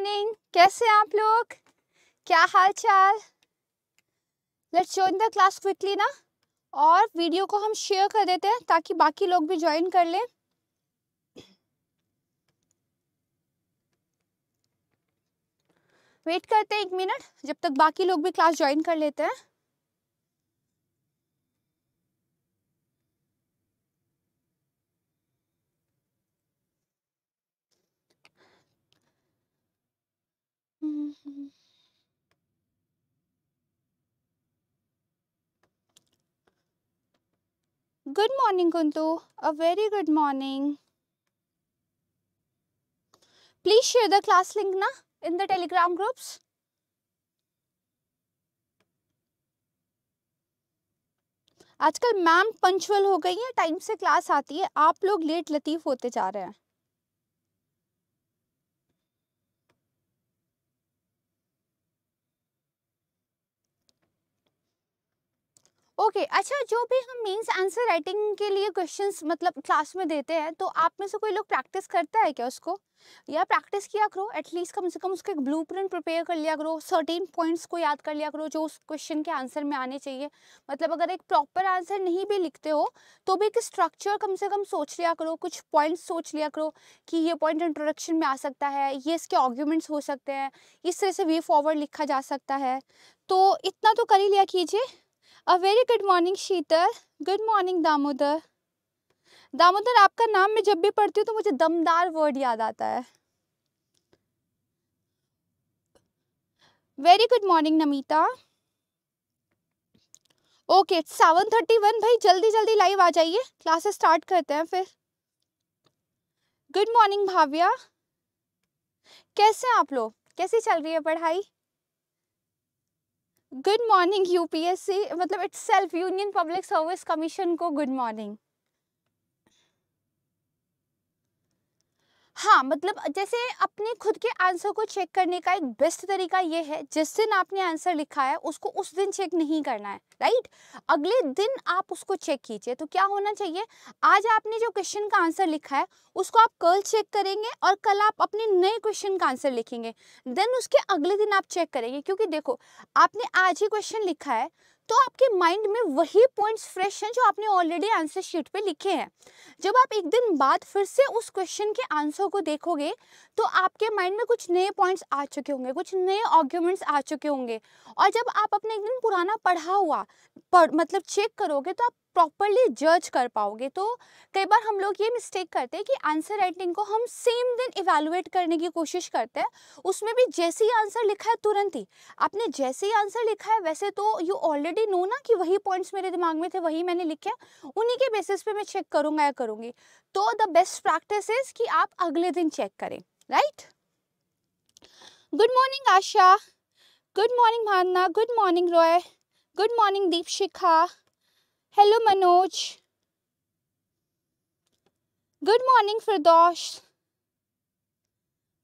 Morning कैसे आप लोग क्या हाल चाल let's join the class quickly ना और वीडियो को हम शेयर कर देते हैं ताकि बाकी लोग भी ज्वाइन कर लें वेट करते हैं एक मिनट जब तक बाकी लोग भी क्लास ज्वाइन कर लेते हैं good morning Kuntu a very good morning please share the class link ना इन द टेलीग्राम ग्रुप्स आजकल मैम पंचुअल हो गई है टाइम से क्लास आती है आप लोग लेट लतीफ होते जा रहे हैं ओके okay, अच्छा जो भी हम मीन्स आंसर राइटिंग के लिए क्वेश्चंस मतलब क्लास में देते हैं तो आप में से कोई लोग प्रैक्टिस करता है क्या उसको या प्रैक्टिस किया करो एटलीस्ट कम से कम उसके एक ब्लू प्रिंट प्रिपेयर कर लिया करो सर्टेन पॉइंट्स को याद कर लिया करो जो उस क्वेश्चन के आंसर में आने चाहिए मतलब अगर एक प्रॉपर आंसर नहीं भी लिखते हो तो भी एक स्ट्रक्चर कम से कम सोच लिया करो कुछ पॉइंट्स सोच लिया करो कि ये पॉइंट इंट्रोडक्शन में आ सकता है ये इसके आर्ग्यूमेंट्स हो सकते हैं इस तरह से वे फॉरवर्ड लिखा जा सकता है तो इतना तो कर ही लिया कीजिए a very good morning Sheetal good morning Damodar Damodar आपका नाम मैं जब भी पढ़ती हूँ तो मुझे दमदार वर्ड याद आता है very good morning Namita okay seven thirty one भाई जल्दी जल्दी लाइव आ जाइए क्लासेस स्टार्ट करते हैं फिर गुड मॉर्निंग भाव्या कैसे हैं आप लोग कैसी चल रही है पढ़ाई गुड मॉर्निंग यूपीएससी मतलब it's self union public service commission को गुड मॉर्निंग हाँ मतलब जैसे अपने खुद के आंसर को चेक करने का एक बेस्ट तरीका ये है जिस दिन आपने आंसर लिखा है उसको उस दिन चेक नहीं करना है राइट अगले दिन आप उसको चेक कीजिए तो क्या होना चाहिए आज आपने जो क्वेश्चन का आंसर लिखा है उसको आप कल चेक करेंगे और कल आप अपने नए क्वेश्चन का आंसर लिखेंगे देन उसके अगले दिन आप चेक करेंगे क्योंकि देखो आपने आज ही क्वेश्चन लिखा है तो आपके माइंड में वही पॉइंट्स फ्रेश हैं जो आपने ऑलरेडी आंसर शीट पे लिखे हैं जब आप एक दिन बाद फिर से उस क्वेश्चन के आंसर को देखोगे तो आपके माइंड में कुछ नए पॉइंट्स आ चुके होंगे कुछ नए आर्ग्यूमेंट्स आ चुके होंगे और जब आप अपने एक दिन पुराना पढ़ा हुआ मतलब चेक करोगे तो आप प्रॉपरली जज कर पाओगे तो कई बार हम लोग ये मिस्टेक करते हैं कि आंसर राइटिंग को हम सेम दिन इवेलुएट करने की कोशिश करते हैं उसमें भी जैसे ही आंसर लिखा है तुरंत ही आपने जैसे ही आंसर लिखा है वैसे तो यू ऑलरेडी नो ना कि वही पॉइंट्स मेरे दिमाग में थे वही मैंने लिखे उन्हीं के बेसिस पे मैं चेक करूँगा या करूँगी तो द बेस्ट प्रैक्टिस इज़ कि आप अगले दिन चेक करें right good morning Asha good morning Bhavna good morning Roy good morning Deepshikha hello Manoj good morning Firdaus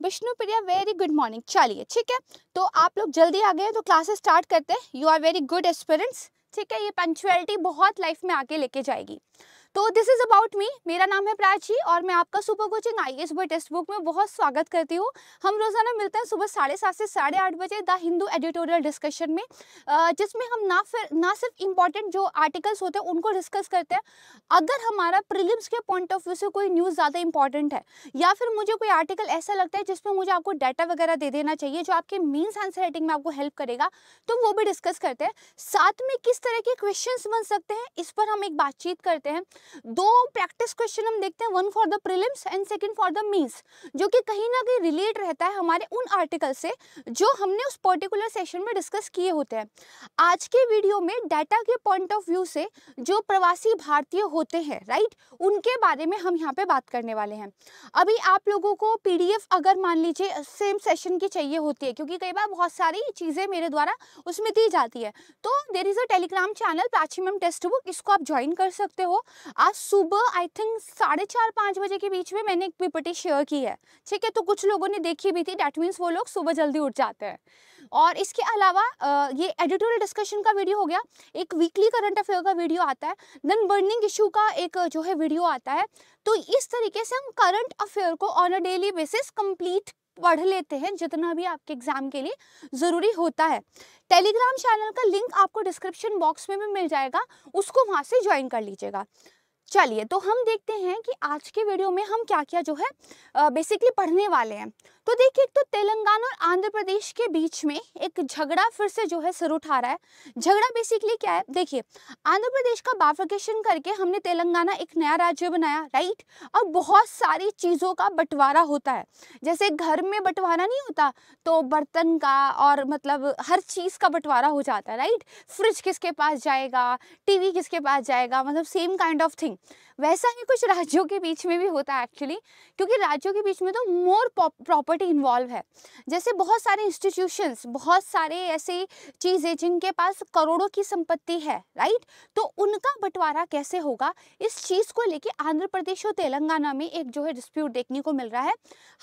Priya very good morning चलिए ठीक है तो आप लोग जल्दी आ गए तो क्लासेस स्टार्ट करते हैं you are very good experience ठीक है ये पंचुअलिटी बहुत लाइफ में आगे लेके जाएगी तो दिस इज़ अबाउट मी मेरा नाम है प्राची और मैं आपका super coaching I S text book में बहुत स्वागत करती हूँ हम रोज़ाना मिलते हैं सुबह साढ़े सात से साढ़े आठ बजे द हिंदू एडिटोरियल डिस्कशन में जिसमें हम ना फिर ना सिर्फ इम्पॉर्टेंट जो आर्टिकल्स होते हैं उनको डिस्कस करते हैं अगर हमारा प्रिलिम्स के पॉइंट ऑफ व्यू से कोई न्यूज़ ज़्यादा इंपॉर्टेंट है या फिर मुझे कोई आर्टिकल ऐसा लगता है जिसमें मुझे आपको डाटा वगैरह दे देना चाहिए जो आपके मीन्स आंसर राइटिंग में आपको हेल्प करेगा तो वो भी डिस्कस करते हैं साथ में किस तरह के क्वेश्चन बन सकते हैं इस पर हम एक बातचीत करते हैं दो प्रैक्टिस क्वेश्चन हम देखते हैं one for the prelims and second for the mains जो कि कहीं ना कहीं रिलेट रहता है हमारे उन आर्टिकल से जो हमने उस पर्टिकुलर सेशन में डिस्कस किए होते हैं आज के वीडियो में डाटा के पॉइंट ऑफ व्यू से जो प्रवासी भारतीय होते हैं राइट उनके बारे में हम यहाँ पे बात करने वाले हैं अभी आप लोगों को पी अगर मान लीजिए सेम सेशन की चाहिए होती है क्योंकि कई बार बहुत सारी चीज़ें मेरे द्वारा उसमें दी जाती है तो there is a telegram channel प्राचीम टेस्ट बुक इसको आप ज्वाइन कर सकते हो आज सुबह आई थिंक साढ़े चार पाँच बजे के बीच में मैंने एक पीपटी शेयर की है ठीक है तो कुछ लोगों ने देखी भी थी डैट मीन्स वो लोग सुबह जल्दी उठ जाते हैं और इसके अलावा ये एडिटोरियल डिस्कशन का वीडियो हो गया एक वीकली करंट अफेयर का वीडियो आता है देन बर्निंग इशू का एक जो है वीडियो आता है तो इस तरीके से हम करंट अफेयर को on a daily basis complete पढ़ लेते हैं जितना भी आपके एग्जाम के लिए ज़रूरी होता है टेलीग्राम चैनल का लिंक आपको डिस्क्रिप्शन बॉक्स में भी मिल जाएगा उसको वहां से ज्वाइन कर लीजिएगा चलिए तो हम देखते हैं कि आज के वीडियो में हम क्या क्या जो है बेसिकली पढ़ने वाले हैं तो देखिए तो तेलंगाना और आंध्र प्रदेश के बीच में एक झगड़ा फिर से जो है सर उठा रहा है झगड़ा बेसिकली क्या है देखिए आंध्र प्रदेश का बाफिकेशन करके हमने तेलंगाना एक नया राज्य बनाया राइट और बहुत सारी चीज़ों का बंटवारा होता है जैसे घर में बंटवारा नहीं होता तो बर्तन का और मतलब हर चीज़ का बंटवारा हो जाता है राइट फ्रिज किसके पास जाएगा टीवी किसके पास जाएगा मतलब सेम काइंड ऑफ थिंग वैसा ही कुछ राज्यों के बीच में भी होता है एक्चुअली क्योंकि राज्यों के बीच में तो मोर प्रॉपर्टी इन्वॉल्व है जैसे बहुत सारे इंस्टीट्यूशंस बहुत सारे ऐसे चीज़ें जिनके पास करोड़ों की संपत्ति है राइट तो उनका बंटवारा कैसे होगा इस चीज़ को लेके आंध्र प्रदेश और तेलंगाना में एक जो है डिस्प्यूट देखने को मिल रहा है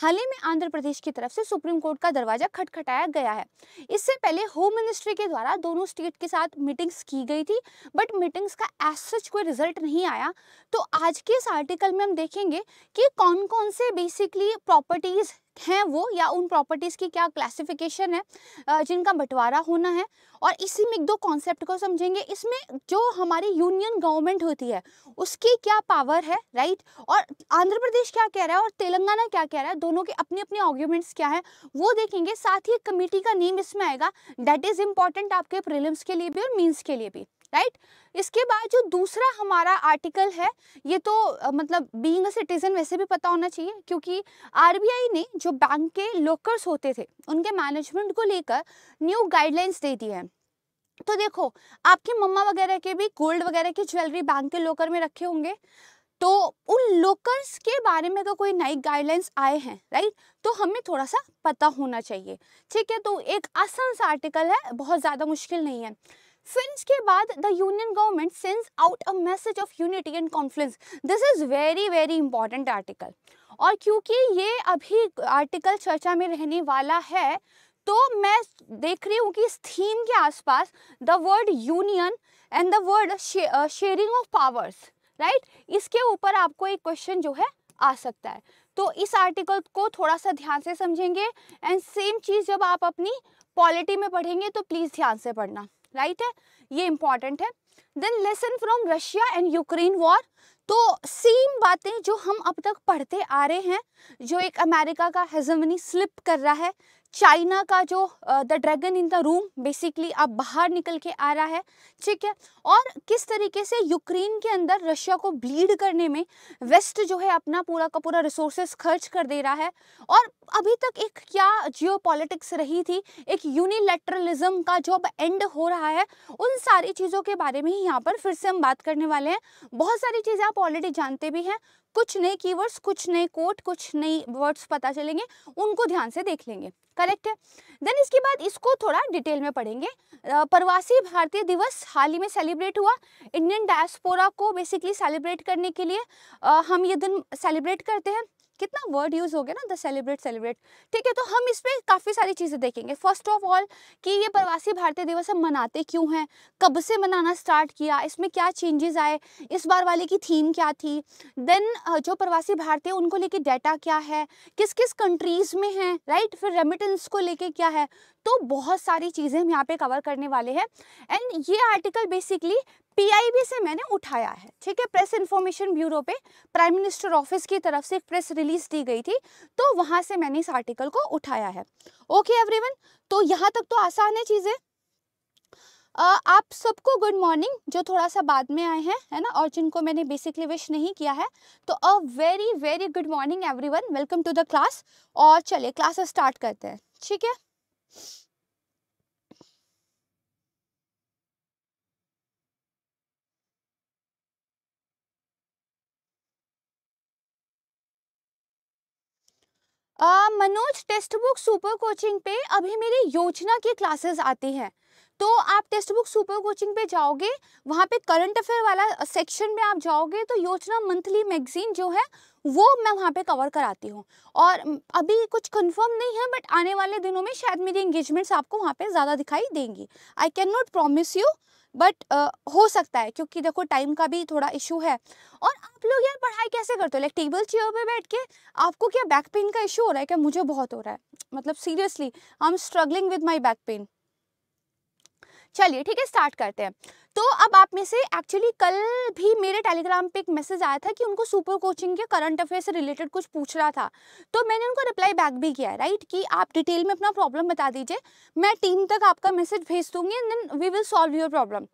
हाल ही में आंध्र प्रदेश की तरफ से सुप्रीम कोर्ट का दरवाज़ा खटखटाया गया है इससे पहले होम मिनिस्ट्री के द्वारा दोनों स्टेट के साथ मीटिंग्स की गई थी बट मीटिंग्स का एज सच कोई रिजल्ट नहीं आया तो आज के इस आर्टिकल में हम देखेंगे कि कौन कौन से बेसिकली प्रॉपर्टीज़ हैं वो या उन प्रॉपर्टीज़ की क्या क्लासिफिकेशन है जिनका बंटवारा होना है और इसी में एक दो कॉन्सेप्ट को समझेंगे इसमें जो हमारी यूनियन गवर्नमेंट होती है उसकी क्या पावर है राइट और आंध्र प्रदेश क्या कह रहा है और तेलंगाना क्या कह रहा है दोनों के अपने अपने आर्ग्यूमेंट्स क्या हैं वो देखेंगे साथ ही एक कमेटी का नेम इसमें आएगा डेट इज़ इम्पॉर्टेंट आपके प्रिलिम्स के लिए भी और मीन्स के लिए भी राइट right? इसके बाद जो दूसरा हमारा आर्टिकल है ये तो मतलब बीइंग अ सिटीज़न वैसे भी पता होना चाहिए क्योंकि आरबीआई ने जो बैंक के लोकर्स होते थे उनके मैनेजमेंट को लेकर न्यू गाइडलाइंस दे दी है तो देखो आपके मम्मा वगैरह के भी गोल्ड वगैरह की ज्वेलरी बैंक के लोकर में रखे होंगे तो उन लोकर्स के बारे में अगर कोई नई गाइडलाइंस आए हैं राइट तो हमें थोड़ा सा पता होना चाहिए ठीक है तो एक आसान सा आर्टिकल है बहुत ज़्यादा मुश्किल नहीं है फिर के बाद the union government sends out a message of unity and confluence this is very very important article और क्योंकि ये अभी आर्टिकल चर्चा में रहने वाला है तो मैं देख रही हूँ कि इस थीम के आसपास the word union and the word sharing of powers right इसके ऊपर आपको एक क्वेश्चन जो है आ सकता है तो इस आर्टिकल को थोड़ा सा ध्यान से समझेंगे एंड सेम चीज़ जब आप अपनी पॉलिटी में पढ़ेंगे तो प्लीज़ ध्यान से पढ़ना राइट है ये इंपॉर्टेंट है then lesson from Russia and Ukraine war तो सेम बातें जो हम अब तक पढ़ते आ रहे हैं जो एक अमेरिका का हजमनी स्लिप कर रहा है चाइना का जो the dragon in the room basically अब बाहर निकल के आ रहा है ठीक है और किस तरीके से यूक्रेन के अंदर रशिया को ब्लीड करने में वेस्ट जो है अपना पूरा का पूरा रिसोर्सेस खर्च कर दे रहा है और अभी तक एक क्या जियो रही थी एक यूनिलेटरलिज्म का जो अब एंड हो रहा है उन सारी चीज़ों के बारे में ही यहाँ पर फिर से हम बात करने वाले हैं बहुत सारी चीज़ें आप ऑलरेडी जानते भी हैं कुछ नए कीवर्ड्स कुछ नए कोट कुछ नई वर्ड्स पता चलेंगे उनको ध्यान से देख लेंगे करेक्ट है देन इसके बाद इसको थोड़ा डिटेल में पढ़ेंगे प्रवासी भारतीय दिवस हाल ही में सेलिब्रेट हुआ इंडियन डायस्पोरा को बेसिकली सेलिब्रेट करने के लिए हम ये दिन सेलिब्रेट करते हैं कितना वर्ड यूज़ हो गया ना द सेलिब्रेट सेलिब्रेट ठीक है तो हम इस पर काफ़ी सारी चीज़ें देखेंगे फर्स्ट ऑफ ऑल कि ये प्रवासी भारतीय दिवस हम मनाते क्यों हैं कब से मनाना स्टार्ट किया इसमें क्या चेंजेस आए इस बार वाले की थीम क्या थी देन जो प्रवासी भारतीय उनको लेके डाटा क्या है किस किस कंट्रीज़ में है राइट फिर रेमिटेंस को लेके क्या है तो बहुत सारी चीज़ें हम यहाँ पे कवर करने वाले हैं एंड ये आर्टिकल बेसिकली पीआईबी से मैंने उठाया है ठीक है प्रेस इन्फॉर्मेशन ब्यूरो पे प्राइम मिनिस्टर ऑफिस की तरफ से एक प्रेस रिलीज दी गई थी तो वहां से मैंने इस आर्टिकल को उठाया है ओके एवरीवन तो यहाँ तक तो आसान है चीज़ें आप सबको गुड मॉर्निंग जो थोड़ा सा बाद में आए हैं है ना और जिनको मैंने बेसिकली विश नहीं किया है तो a very very good morning every welcome to the class और चलिए क्लास स्टार्ट करते हैं ठीक है Manoj text book super coaching पे अभी मेरी योजना की क्लासेस आती है तो आप टेक्स्ट बुक सुपर कोचिंग पे जाओगे वहाँ पे करंट अफेयर वाला सेक्शन में आप जाओगे तो योजना मंथली मैगजीन जो है वो मैं वहाँ पे कवर कराती हूँ और अभी कुछ कंफर्म नहीं है बट आने वाले दिनों में शायद मेरी इंगेजमेंट्स आपको वहाँ पे ज़्यादा दिखाई देंगी I can not promise you but हो सकता है क्योंकि देखो टाइम का भी थोड़ा इशू है और आप लोग यार पढ़ाई कैसे करते हो लाइक टेबल चेयर पे बैठ के आपको क्या बैक पेन का इशू हो रहा है क्या मुझे बहुत हो रहा है मतलब seriously I am struggling with my back pain चलिए ठीक है स्टार्ट करते हैं तो अब आप में से एक्चुअली कल भी मेरे टेलीग्राम पे एक मैसेज आया था कि उनको सुपर कोचिंग के करंट अफेयर से रिलेटेड कुछ पूछ रहा था तो मैंने उनको रिप्लाई बैक भी किया राइट कि आप डिटेल में अपना प्रॉब्लम बता दीजिए मैं टीम तक आपका मैसेज भेज दूंगी and then we will solve your problem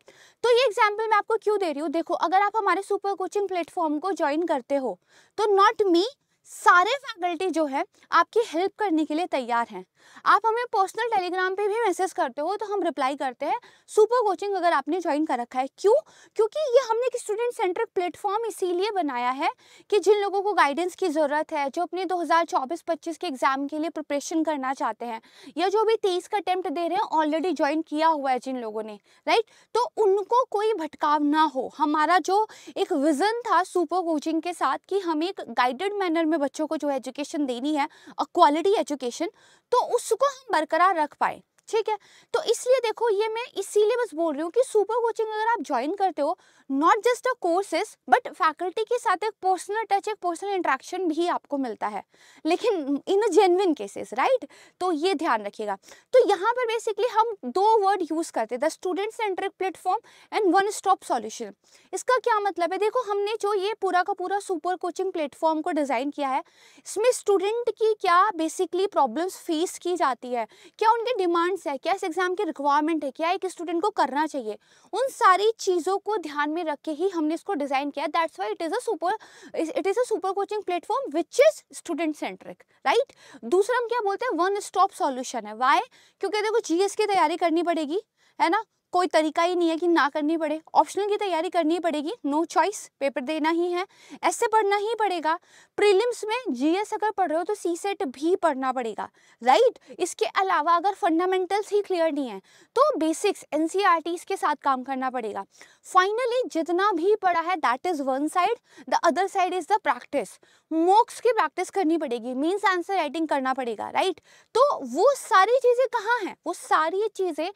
तो ये एग्जाम्पल मैं आपको क्यों दे रही हूँ देखो अगर आप हमारे सुपर कोचिंग प्लेटफॉर्म को ज्वाइन करते हो तो नॉट मी सारे फैकल्टी जो है आपकी हेल्प करने के लिए तैयार हैं आप हमें पर्सनल टेलीग्राम पे भी मैसेज करते हो तो हम रिप्लाई करते हैं सुपर कोचिंग अगर आपने ज्वाइन कर रखा है क्यों क्योंकि ये हमने एक स्टूडेंट सेंट्रिक प्लेटफॉर्म इसीलिए बनाया है कि जिन लोगों को गाइडेंस की ज़रूरत है जो अपने 2024-25 के एग्ज़ाम के लिए प्रिपरेशन करना चाहते हैं या जो भी तेईस का अटैम्प्ट दे रहे हैं ऑलरेडी ज्वाइन किया हुआ है जिन लोगों ने राइट तो उनको कोई भटकाव ना हो हमारा जो एक विज़न था सुपर कोचिंग के साथ कि हम एक गाइडेड मैनर में में बच्चों को जो एजुकेशन देनी है अ क्वालिटी एजुकेशन तो उसको हम बरकरार रख पाए ठीक है तो इसलिए देखो ये मैं इसीलिए बस बोल रही हूँ कि सुपर कोचिंग अगर आप ज्वाइन करते हो not just a courses but faculty के साथ एक पर्सनल टच एक पर्सनल इंट्रैक्शन भी आपको मिलता है लेकिन in a genuine cases right तो ये ध्यान रखिएगा तो यहाँ पर बेसिकली हम दो वर्ड यूज़ करते हैं the student centric platform and one stop solution इसका क्या मतलब है देखो हमने जो ये पूरा का पूरा सुपर कोचिंग प्लेटफॉर्म को डिज़ाइन किया है इसमें स्टूडेंट की क्या बेसिकली प्रॉब्लम्स फेस की जाती है क्या उनके डिमांड्स है क्या इस एग्ज़ाम की रिक्वायरमेंट है क्या एक स्टूडेंट को करना चाहिए उन सारी चीज़ों को ध्यान में रख के ही हमने इसको डिज़ाइन किया that's why it is a super it is a super coaching platform which is student centric right दूसरा हम क्या बोलते हैं वन स्टॉप सॉल्यूशन है वाई क्योंकि देखो जीएस की तैयारी करनी पड़ेगी है ना कोई तरीका ही नहीं है कि ना करनी पड़े ऑप्शनल की तैयारी करनी पड़ेगी नो no चॉइस पेपर देना ही है ऐसे पढ़ना ही पड़ेगा प्रीलिम्स में जीएस अगर पढ़ रहे हो तो सी सेट भी पढ़ना पड़ेगा राइट right? इसके अलावा अगर फंडामेंटल्स ही क्लियर नहीं है तो बेसिक्स एन e के साथ काम करना पड़ेगा फाइनली जितना भी पढ़ा है that is one side the other side is the practice mocks की प्रैक्टिस करनी पड़ेगी मीन्स आंसर राइटिंग करना पड़ेगा राइट right? तो वो सारी चीज़ें कहाँ हैं वो सारी चीज़ें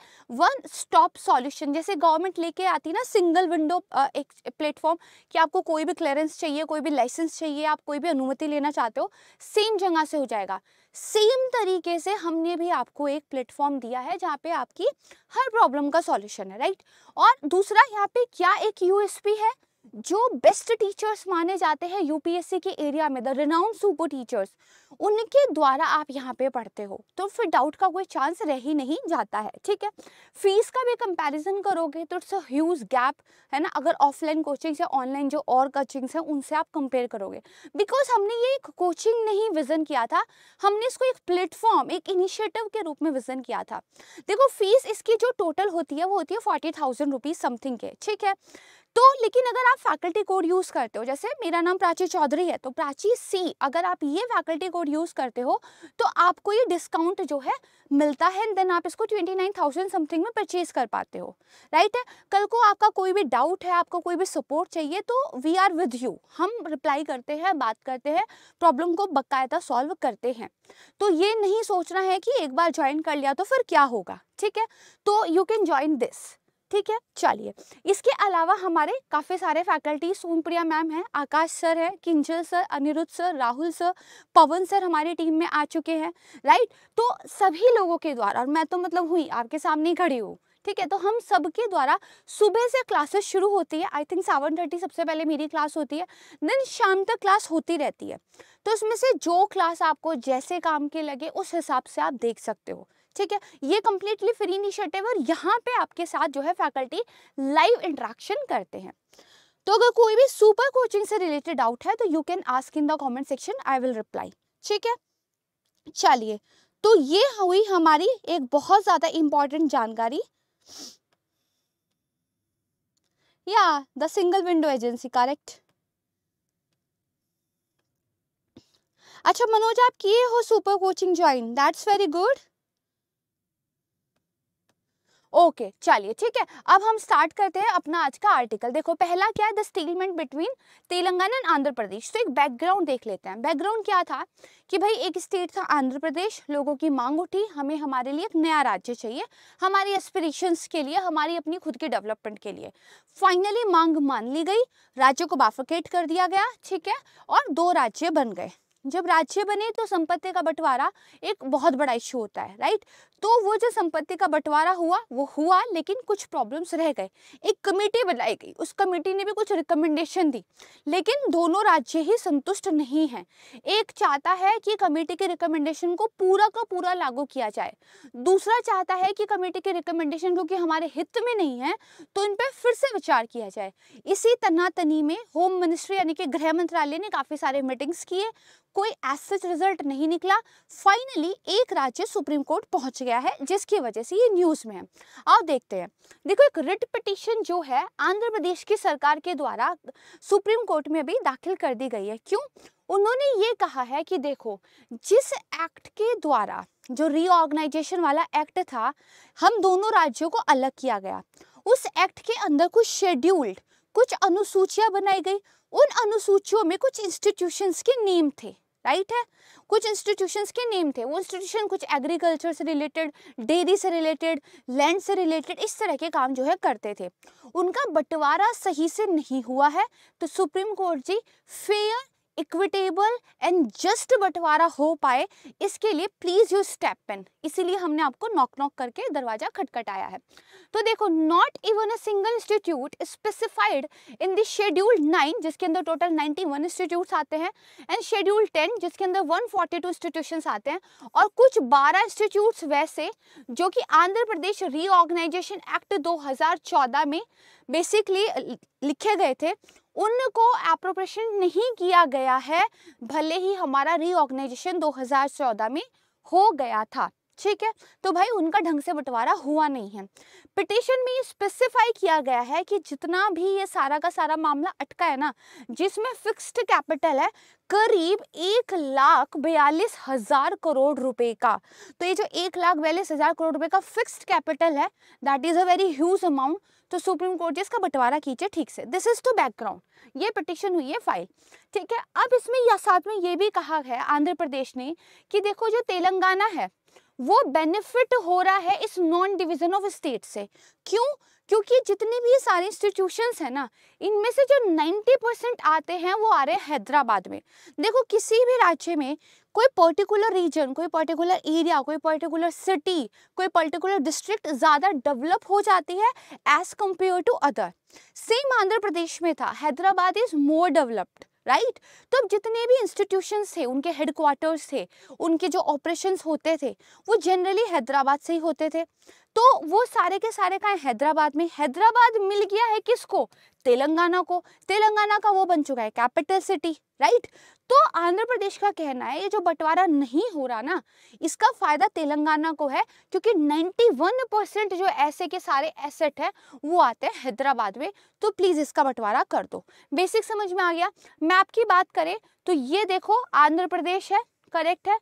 वन स्टॉप सॉल्यूशन जैसे गवर्नमेंट लेके आती ना सिंगल विंडो एक प्लेटफॉर्म कि आपको कोई भी क्लियरेंस चाहिए कोई भी लाइसेंस चाहिए आप कोई भी अनुमति लेना चाहते हो सेम जगह से हो जाएगा सेम तरीके से हमने भी आपको एक प्लेटफॉर्म दिया है जहाँ पे आपकी हर प्रॉब्लम का सॉल्यूशन है राइट और दूसरा यहाँ पे क्या एक यूएसपी है जो बेस्ट टीचर्स माने जाते हैं यूपीएससी के एरिया में द रिनाउंड सुपर टीचर्स उनके द्वारा आप यहाँ पे पढ़ते हो तो फिर डाउट का कोई चांस रह ही नहीं जाता है ठीक है फीस का भी कंपैरिजन करोगे तो इट्स ह्यूज गैप है ना अगर ऑफलाइन कोचिंग्स या ऑनलाइन जो और कोचिंग्स हैं उनसे आप कंपेयर करोगे बिकॉज हमने ये एक कोचिंग नहीं विजन किया था हमने इसको एक प्लेटफॉर्म एक इनिशिएटिव के रूप में विजन किया था देखो फीस इसकी जो टोटल होती है वो होती है फोर्टी थाउजेंड रुपीज़ समथिंग के ठीक है तो लेकिन अगर आप फैकल्टी कोड यूज़ करते हो जैसे मेरा नाम प्राची चौधरी है तो प्राची सी अगर आप ये फैकल्टी कोड यूज़ करते हो तो आपको ये डिस्काउंट जो है मिलता है देन आप इसको ट्वेंटी नाइन थाउजेंड समथिंग में परचेज कर पाते हो राइट है कल को आपका कोई भी डाउट है आपको कोई भी सपोर्ट चाहिए तो वी आर विद यू हम रिप्लाई करते हैं बात करते हैं प्रॉब्लम को बकायदा सॉल्व करते हैं तो ये नहीं सोचना है कि एक बार ज्वाइन कर लिया तो फिर क्या होगा ठीक है तो यू कैन ज्वाइन दिस ठीक है चलिए इसके अलावा हमारे काफ़ी सारे फैकल्टी सोनप्रिया मैम हैं आकाश सर हैं Kinjal sir Aniruddh sir Rahul sir Pawan sir हमारी टीम में आ चुके हैं राइट तो सभी लोगों के द्वारा और मैं तो मतलब हुई आपके सामने खड़ी हूँ ठीक है तो हम सबके द्वारा सुबह से क्लासेस शुरू होती है आई थिंक सेवन थर्टी सबसे पहले मेरी क्लास होती है देन शाम तक क्लास होती रहती है तो उसमें से जो क्लास आपको जैसे काम के लगे उस हिसाब से आप देख सकते हो ठीक है ये कम्प्लीटली फ्री इनिशिएटिव और यहाँ पे आपके साथ जो है फैकल्टी लाइव इंट्रैक्शन करते हैं तो अगर कोई भी सुपर कोचिंग से रिलेटेड डाउट है तो you can ask in the comment section I will reply ठीक है चलिए तो ये हुई हमारी एक बहुत ज़्यादा इंपॉर्टेंट जानकारी या the single window agency correct अच्छा मनोज आप किए हो super coaching join that's very good okay चलिए ठीक है अब हम स्टार्ट करते हैं अपना आज का आर्टिकल देखो पहला क्या है the settlement between Telangana and Andhra Pradesh तो एक बैकग्राउंड देख लेते हैं बैकग्राउंड क्या था कि भाई एक स्टेट था आंध्र प्रदेश लोगों की मांग उठी हमें हमारे लिए एक नया राज्य चाहिए हमारी एस्पिरेशंस के लिए हमारी अपनी खुद की डेवलपमेंट के लिए फाइनली मांग मान ली गई राज्यों को बाफोकेट कर दिया गया ठीक है और दो राज्य बन गए जब राज्य बने तो संपत्ति का बंटवारा एक बहुत बड़ा इश्यू होता है राइट तो वो जो संपत्ति का बंटवारा हुआ वो हुआ लेकिन कुछ प्रॉब्लम्स रह गए एक कमेटी बनाई गई उस कमेटी ने भी कुछ रिकमेंडेशन दी लेकिन दोनों राज्य ही संतुष्ट नहीं हैं एक चाहता है कि कमेटी के रिकमेंडेशन को पूरा का पूरा लागू किया जाए दूसरा चाहता है कि कमेटी के रिकमेंडेशन क्योंकि हमारे हित में नहीं है तो इन पर फिर से विचार किया जाए इसी तनातनी में होम मिनिस्ट्री यानी कि गृह मंत्रालय ने काफ़ी सारे मीटिंग्स किए कोई एज रिजल्ट नहीं निकला फाइनली एक राज्य सुप्रीम कोर्ट पहुंच गया गया है जिसकी वजह से ये न्यूज़ में है आप देखते हैं देखो एक रिट पिटिशन जो है आंध्र प्रदेश की सरकार के द्वारा सुप्रीम कोर्ट में भी दाखिल कर दी गई है क्यों उन्होंने ये कहा है कि देखो जिस एक्ट के द्वारा जो रीऑर्गेनाइजेशन वाला एक्ट था हम दोनों राज्यों को अलग किया गया उस एक्ट के अंदर कुछ शेड्यूल्ड कुछ अनुसूचियां बनाई गई उन अनुसूचियों में कुछ इंस्टीट्यूशंस के नेम थे राइट है कुछ इंस्टीट्यूशंस के नेम थे वो इंस्टीट्यूशन कुछ एग्रीकल्चर से रिलेटेड डेयरी से रिलेटेड लैंड से रिलेटेड इस तरह के काम जो है करते थे उनका बंटवारा सही से नहीं हुआ है तो supreme court ji fair equitable and just बंटवारा हो पाए इसके लिए प्लीज़ यू स्टेप पेन इसीलिए हमने आपको नॉक नॉक करके दरवाज़ा खटखटाया है तो देखो not even a single institute specified in the schedule nine जिसके अंदर टोटल नाइनटी वन इंस्टीट्यूट आते हैं एंड शेड्यूल टेन जिसके अंदर वन फोर्टी टू इंस्टीट्यूशन आते हैं और कुछ बारह इंस्टीट्यूट वैसे जो कि आंध्र प्रदेश रीऑर्गेनाइजेशन एक्ट दो हजार चौदह में बेसिकली लिखे गए थे उनको एप्रोप्रेशन नहीं किया गया है भले ही हमारा रीऑर्गेनाइजेशन 2014 में हो गया था ठीक है तो भाई उनका ढंग से बंटवारा हुआ नहीं है पिटिशन में ये स्पेसिफाई किया गया है कि जितना भी ये सारा का सारा मामला अटका है ना जिसमें फिक्स्ड कैपिटल है करीब एक लाख बयालीस हजार करोड़ रुपए का तो ये जो एक लाख बयालीस हजार करोड़ रुपए का फिक्स्ड कैपिटल है that is a very huge amount तो सुप्रीम कोर्ट जी इसका बंटवारा कीजिए ठीक से दिस इज द बैकग्राउंड ये पटिशन हुई है फाइल ठीक है अब इसमें या साथ में ये भी कहा है आंध्र प्रदेश ने कि देखो जो तेलंगाना है वो बेनिफिट हो रहा है इस नॉन डिविजन ऑफ स्टेट से क्यों क्योंकि जितने भी सारे इंस्टीट्यूशंस हैं ना इनमें से जो 90 परसेंट आते हैं वो आ रहे हैं हैदराबाद में देखो किसी भी राज्य में कोई पर्टिकुलर रीजन कोई पर्टिकुलर एरिया कोई पर्टिकुलर सिटी कोई पर्टिकुलर डिस्ट्रिक्ट ज़्यादा डेवलप हो जाती है as compare to other same Andhra Pradesh में था Hyderabad is more developed right right? तो अब जितने भी इंस्टीट्यूशंस थे उनके हेडक्वार्टर्स थे उनके जो ऑपरेशंस होते थे वो जनरली हैदराबाद से ही होते थे तो वो सारे के सारे कहा हैदराबाद में हैदराबाद मिल गया है किसको तेलंगाना को तेलंगाना का वो बन चुका है कैपिटल सिटी राइट तो आंध्र प्रदेश का कहना है ये जो बंटवारा नहीं हो रहा ना इसका फायदा तेलंगाना को है क्योंकि 91 परसेंट जो ऐसे के सारे एसेट है वो आते हैं हैदराबाद में तो प्लीज़ इसका बंटवारा कर दो बेसिक समझ में आ गया मैप की बात करें तो ये देखो आंध्र प्रदेश है करेक्ट है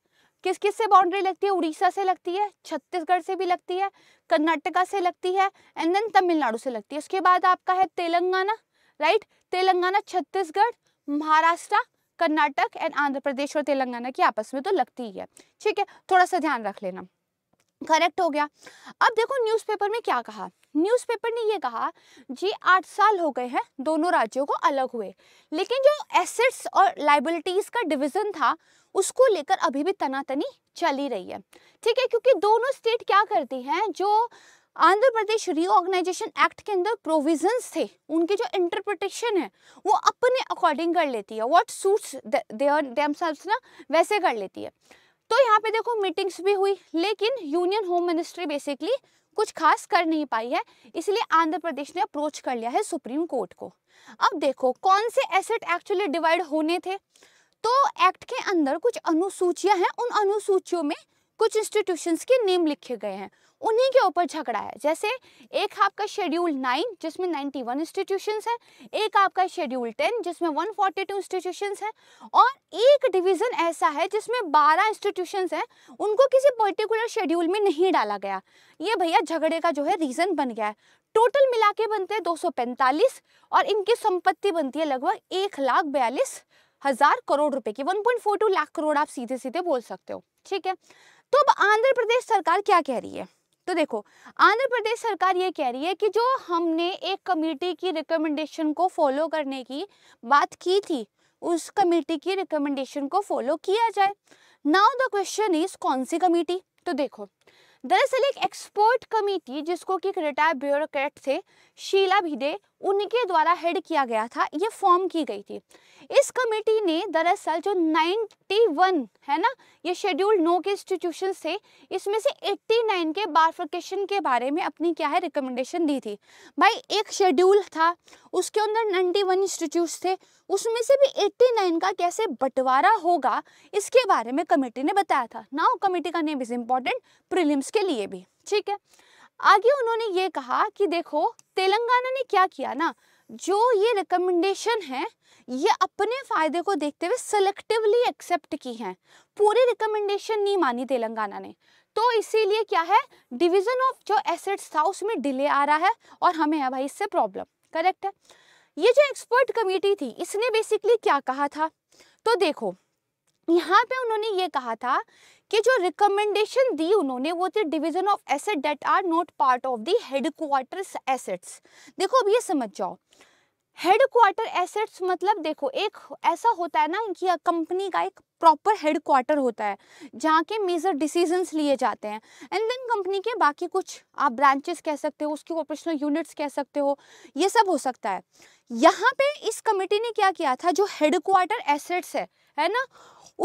किस किस से बाउंड्री लगती है उड़ीसा से लगती है छत्तीसगढ़ से भी लगती है कर्नाटका से लगती है एंड देन तमिलनाडु से लगती है उसके बाद आपका है तेलंगाना राइट तेलंगाना छत्तीसगढ़ महाराष्ट्र कर्नाटक एंड आंध्र प्रदेश और तेलंगाना की आपस में तो लगती ही है ठीक है थोड़ा सा ध्यान रख लेना करेक्ट हो गया अब देखो न्यूज़पेपर में क्या कहा न्यूज़पेपर ने ये कहा जी आठ साल हो गए हैं दोनों राज्यों को अलग हुए लेकिन जो एसेट्स और लाइबिलिटीज़ का डिवीज़न था उसको लेकर अभी भी तनातनी चली रही है ठीक है क्योंकि दोनों स्टेट क्या करती हैं जो आंध्र प्रदेश रीऑर्गेनाइजेशन एक्ट के अंदर प्रोविजंस थे उनके जो इंटरप्रिटेशन है वो अपने अकॉर्डिंग कर लेती है व्हाट सूट्स देयर देमसेल्व्स ना वैसे कर लेती है तो यहाँ पे देखो मीटिंग्स भी हुई लेकिन यूनियन होम मिनिस्ट्री बेसिकली कुछ खास कर नहीं पाई है इसलिए आंध्र प्रदेश ने अप्रोच कर लिया है सुप्रीम कोर्ट को अब देखो कौन से एसेट एक्चुअली डिवाइड होने थे तो एक्ट के अंदर कुछ अनुसूचियां हैं उन अनुसूचियों में कुछ इंस्टीट्यूशंस के नेम लिखे गए हैं उन्हीं के ऊपर झगड़ा है जैसे एक आपका शेड्यूल नाइन जिसमें नाइन्टी वन इंस्टीट्यूशन है एक आपका शेड्यूल टेन जिसमें वन फोर्टी टू इंस्टीट्यूशन है और एक डिवीज़न ऐसा है जिसमें बारह इंस्टीट्यूशन हैं उनको किसी पर्टिकुलर शेड्यूल में नहीं डाला गया ये भैया झगड़े का जो है रीज़न बन गया है टोटल मिला के बनते हैं पैंतालीस और इनकी संपत्ति बनती है लगभग एक लाख बयालीस हजार करोड़ रुपए की 1.42 लाख करोड़ आप सीधे सीधे बोल सकते हो ठीक है तो अब आंध्र प्रदेश सरकार क्या कह रही है तो देखो आंध्र प्रदेश सरकार ये कह रही है कि जो हमने एक कमेटी की रिकमेंडेशन को फॉलो करने की बात की थी उस कमेटी की रिकमेंडेशन को फॉलो किया जाए नाउ द क्वेश्चन इज कौन सी कमेटी तो देखो दरअसल एक एक्सपर्ट कमेटी जिसको कि रिटायर ब्यूरोक्रेट थे शीला भिदे उनके द्वारा हेड किया गया था ये फॉर्म की गई थी इस कमेटी ने दरअसल जो 91 है ना ये शेड्यूल नो के इंस्टीट्यूशन थे इसमें से 89 के बारफिकेशन के बारे में अपनी क्या है रिकमेंडेशन दी थी भाई एक शेड्यूल था उसके अंदर 91 इंस्टीट्यूट थे उसमें से भी 89 का कैसे बंटवारा होगा इसके बारे में कमेटी ने बताया था नाउ कमेटी का नेम इज़ इम्पॉर्टेंट प्रिलिम्स के लिए भी ठीक है आगे उन्होंने ये कहा कि देखो तेलंगाना ने क्या किया ना जो ये रिकमेंडेशन है ये अपने फ़ायदे को देखते हुए सेलेक्टिवली एक्सेप्ट की हैं पूरी रिकमेंडेशन नहीं मानी तेलंगाना ने तो इसीलिए क्या है डिवीज़न ऑफ जो एसेट्स था उसमें डिले आ रहा है और हमें है भाई इससे प्रॉब्लम करेक्ट है ये जो एक्सपर्ट कमेटी थी इसने बेसिकली क्या कहा था तो देखो यहाँ पे उन्होंने ये कहा था कि जो रिकमेंडेशन दी उन्होंने वो थी division of asset debt are not part of the headquarters assets देखो अब ये समझ जाओ हेडक्वार्टर एसेट्स मतलब देखो एक ऐसा होता है ना कि कंपनी का एक प्रॉपर हेडक्वार्टर होता है जहाँ के मेजर डिसीजंस लिए जाते हैं एंड देन कंपनी के बाकी कुछ आप ब्रांचेस कह सकते हो उसके ऑपरेशनल यूनिट्स कह सकते हो ये सब हो सकता है यहाँ पे इस कमेटी ने क्या किया था जो हेडक्वार्टर एसेट्स है है ना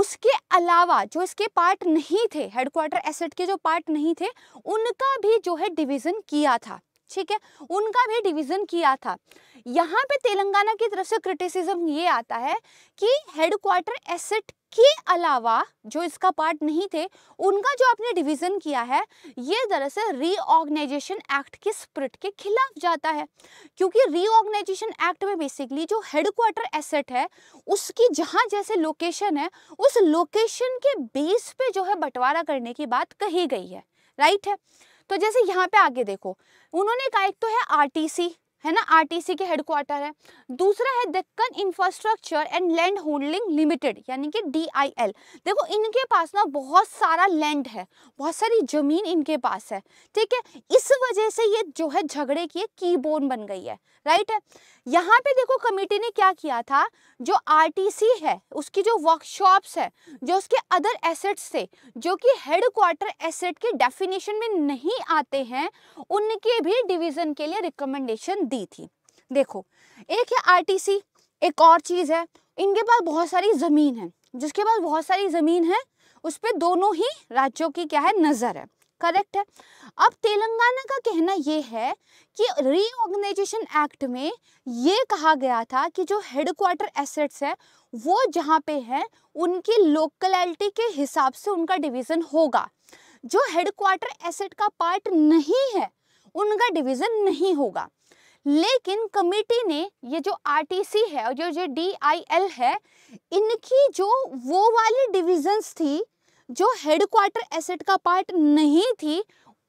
उसके अलावा जो इसके पार्ट नहीं थे हेडक्वार्टर एसेट के जो पार्ट नहीं थे उनका भी जो है डिवीज़न किया था ठीक है उनका भी डिवीज़न किया था यहाँ पे तेलंगाना की तरफ से क्रिटिसिज्म ये आता है कि हेडक्वार्टर एसेट के अलावा जो इसका पार्ट नहीं थे उनका जो आपने डिवीज़न किया है ये दरअसल रीऑर्गेनाइजेशन एक्ट के स्प्रिट के खिलाफ जाता है क्योंकि रीऑर्गेनाइजेशन एक्ट में बेसिकली जो हेडक्वार्टर एसेट है उसकी जहाँ जैसे लोकेशन है उस लोकेशन के बेस पे जो है बंटवारा करने की बात कही गई है राइट है तो जैसे यहाँ पे आगे देखो उन्होंने कहा एक तो है आरटीसी है ना आरटीसी के हेडक्वार्टर है दूसरा है Deccan infrastructure and land holding limited यानी कि डीआईएल देखो इनके पास ना बहुत सारा लैंड है बहुत सारी जमीन इनके पास है ठीक है इस वजह से ये जो है झगड़े की की बन गई है राइट है यहाँ पे देखो कमेटी ने क्या किया था जो आरटीसी है उसकी जो वर्कशॉप्स है जो उसके अदर एसेट्स थे जो कि हेड क्वार्टर एसेट के डेफिनेशन में नहीं आते हैं उनके भी डिवीजन के लिए रिकमेंडेशन दी थी देखो एक है आर एक और चीज़ है इनके पास बहुत सारी ज़मीन है जिसके पास बहुत सारी ज़मीन है उस पर दोनों ही राज्यों की क्या है नज़र है करेक्ट है अब तेलंगाना का कहना यह है कि रीऑर्गेनाइजेशन एक्ट में ये कहा गया था कि जो हेडक्वार्टर एसेट्स है वो जहाँ पे है उनकी लोकलैलिटी के हिसाब से उनका डिवीज़न होगा जो हेडक्वार्टर एसेट का पार्ट नहीं है उनका डिवीज़न नहीं होगा लेकिन कमेटी ने ये जो आरटीसी है और जो जो डीआईएल है इनकी जो वो वाली डिविजन्स थी जो हेडक्वार्टर एसेट का पार्ट नहीं थी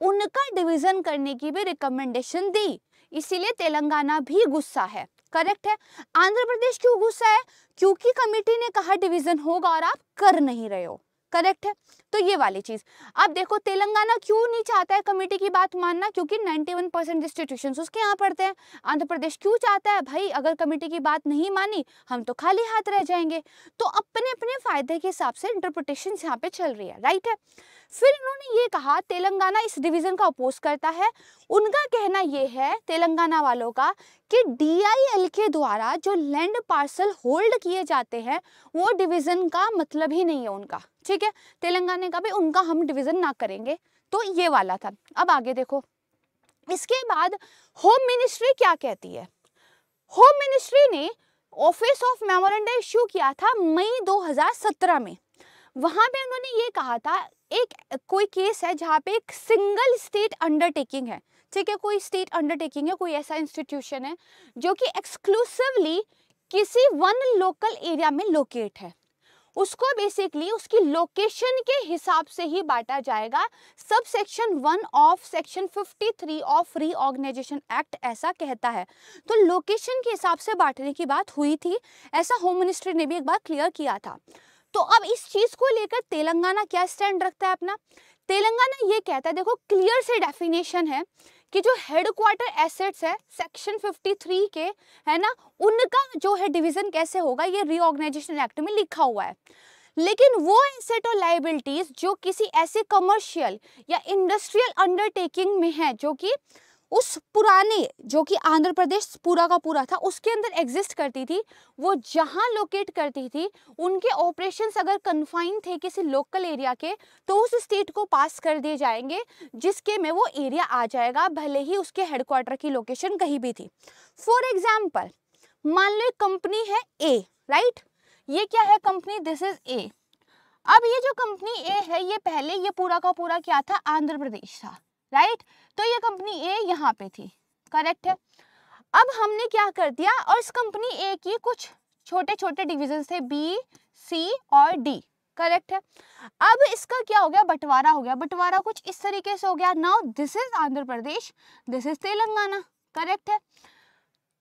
उनका डिवीजन करने की भी रिकमेंडेशन दी इसीलिए तेलंगाना भी गुस्सा है करेक्ट है आंध्र प्रदेश क्यों गुस्सा है क्योंकि कमेटी ने कहा डिवीजन होगा और आप कर नहीं रहे हो करेक्ट है तो ये वाली चीज़ अब देखो तेलंगाना क्यों नहीं चाहता है कमेटी की बात मानना क्योंकि 91 परसेंट इंस्टीट्यूशन उसके यहाँ पढ़ते हैं आंध्र प्रदेश क्यों चाहता है भाई अगर कमेटी की बात नहीं मानी हम तो खाली हाथ रह जाएंगे तो अपने अपने फ़ायदे के हिसाब से इंटरप्रिटेशन यहाँ पे चल रही है राइट है फिर इन्होंने ये कहा तेलंगाना इस डिवीज़न का अपोज करता है उनका कहना ये है तेलंगाना वालों का कि डीआईएल के द्वारा जो लैंड पार्सल होल्ड किए जाते हैं वो डिवीज़न का मतलब ही नहीं है उनका ठीक है तेलंगाना का भी उनका हम डिवीज़न ना करेंगे तो ये वाला था अब आगे देखो इसके बाद होम मिनिस्ट्री क्या कहती है होम मिनिस्ट्री ने ऑफिस ऑफ मेमोरेंडा इश्यू किया था मई 2017 में वहाँ पे उन्होंने ये कहा था एक कोई केस है जहाँ पे एक सिंगल स्टेट अंडरटेकिंग है ठीक है कोई स्टेट अंडरटेकिंग है कोई ऐसा इंस्टीट्यूशन है जो कि एक्सक्लूसिवली किसी वन लोकल एरिया में लोकेट है उसको बेसिकली उसकी लोकेशन के हिसाब से ही बांटा जाएगा sub section one of section 53 of reorganisation act ऐसा कहता है तो लोकेशन के हिसाब से बांटने की बात हुई थी ऐसा होम मिनिस्ट्री ने भी एक बार क्लियर किया था तो अब इस चीज़ को लेकर तेलंगाना क्या स्टैंड रखता है अपना तेलंगाना ये कहता है देखो क्लियर से डेफिनेशन है कि जो हेडक्वार्टर एसेट्स है सेक्शन 53 के है ना उनका जो है डिवीज़न कैसे होगा ये रीऑर्गेनाइजेशन एक्ट में लिखा हुआ है लेकिन वो एसेट और लाइबिलिटीज़ जो किसी ऐसे कमर्शियल या इंडस्ट्रियल अंडरटेकिंग में है जो कि उस पुराने जो कि आंध्र प्रदेश पूरा का पूरा था उसके अंदर एग्जिस्ट करती थी वो जहाँ लोकेट करती थी उनके ऑपरेशंस अगर कन्फाइन थे किसी लोकल एरिया के तो उस स्टेट को पास कर दिए जाएंगे जिसके में वो एरिया आ जाएगा भले ही उसके हेडक्वार्टर की लोकेशन कहीं भी थी फॉर एग्जाम्पल मान लो कंपनी है ए राइट ये क्या है कंपनी दिस इज ए अब ये जो कंपनी ए है ये पहले ये पूरा का पूरा क्या था आंध्र प्रदेश था राइट तो ये कंपनी ए यहाँ पे थी करेक्ट है अब हमने क्या कर दिया और इस कंपनी ए की कुछ छोटे छोटे डिविजन थे बी सी और डी करेक्ट है अब इसका क्या हो गया बंटवारा हो गया बंटवारा कुछ इस तरीके से हो गया now this is Andhra Pradesh this is Telangana correct है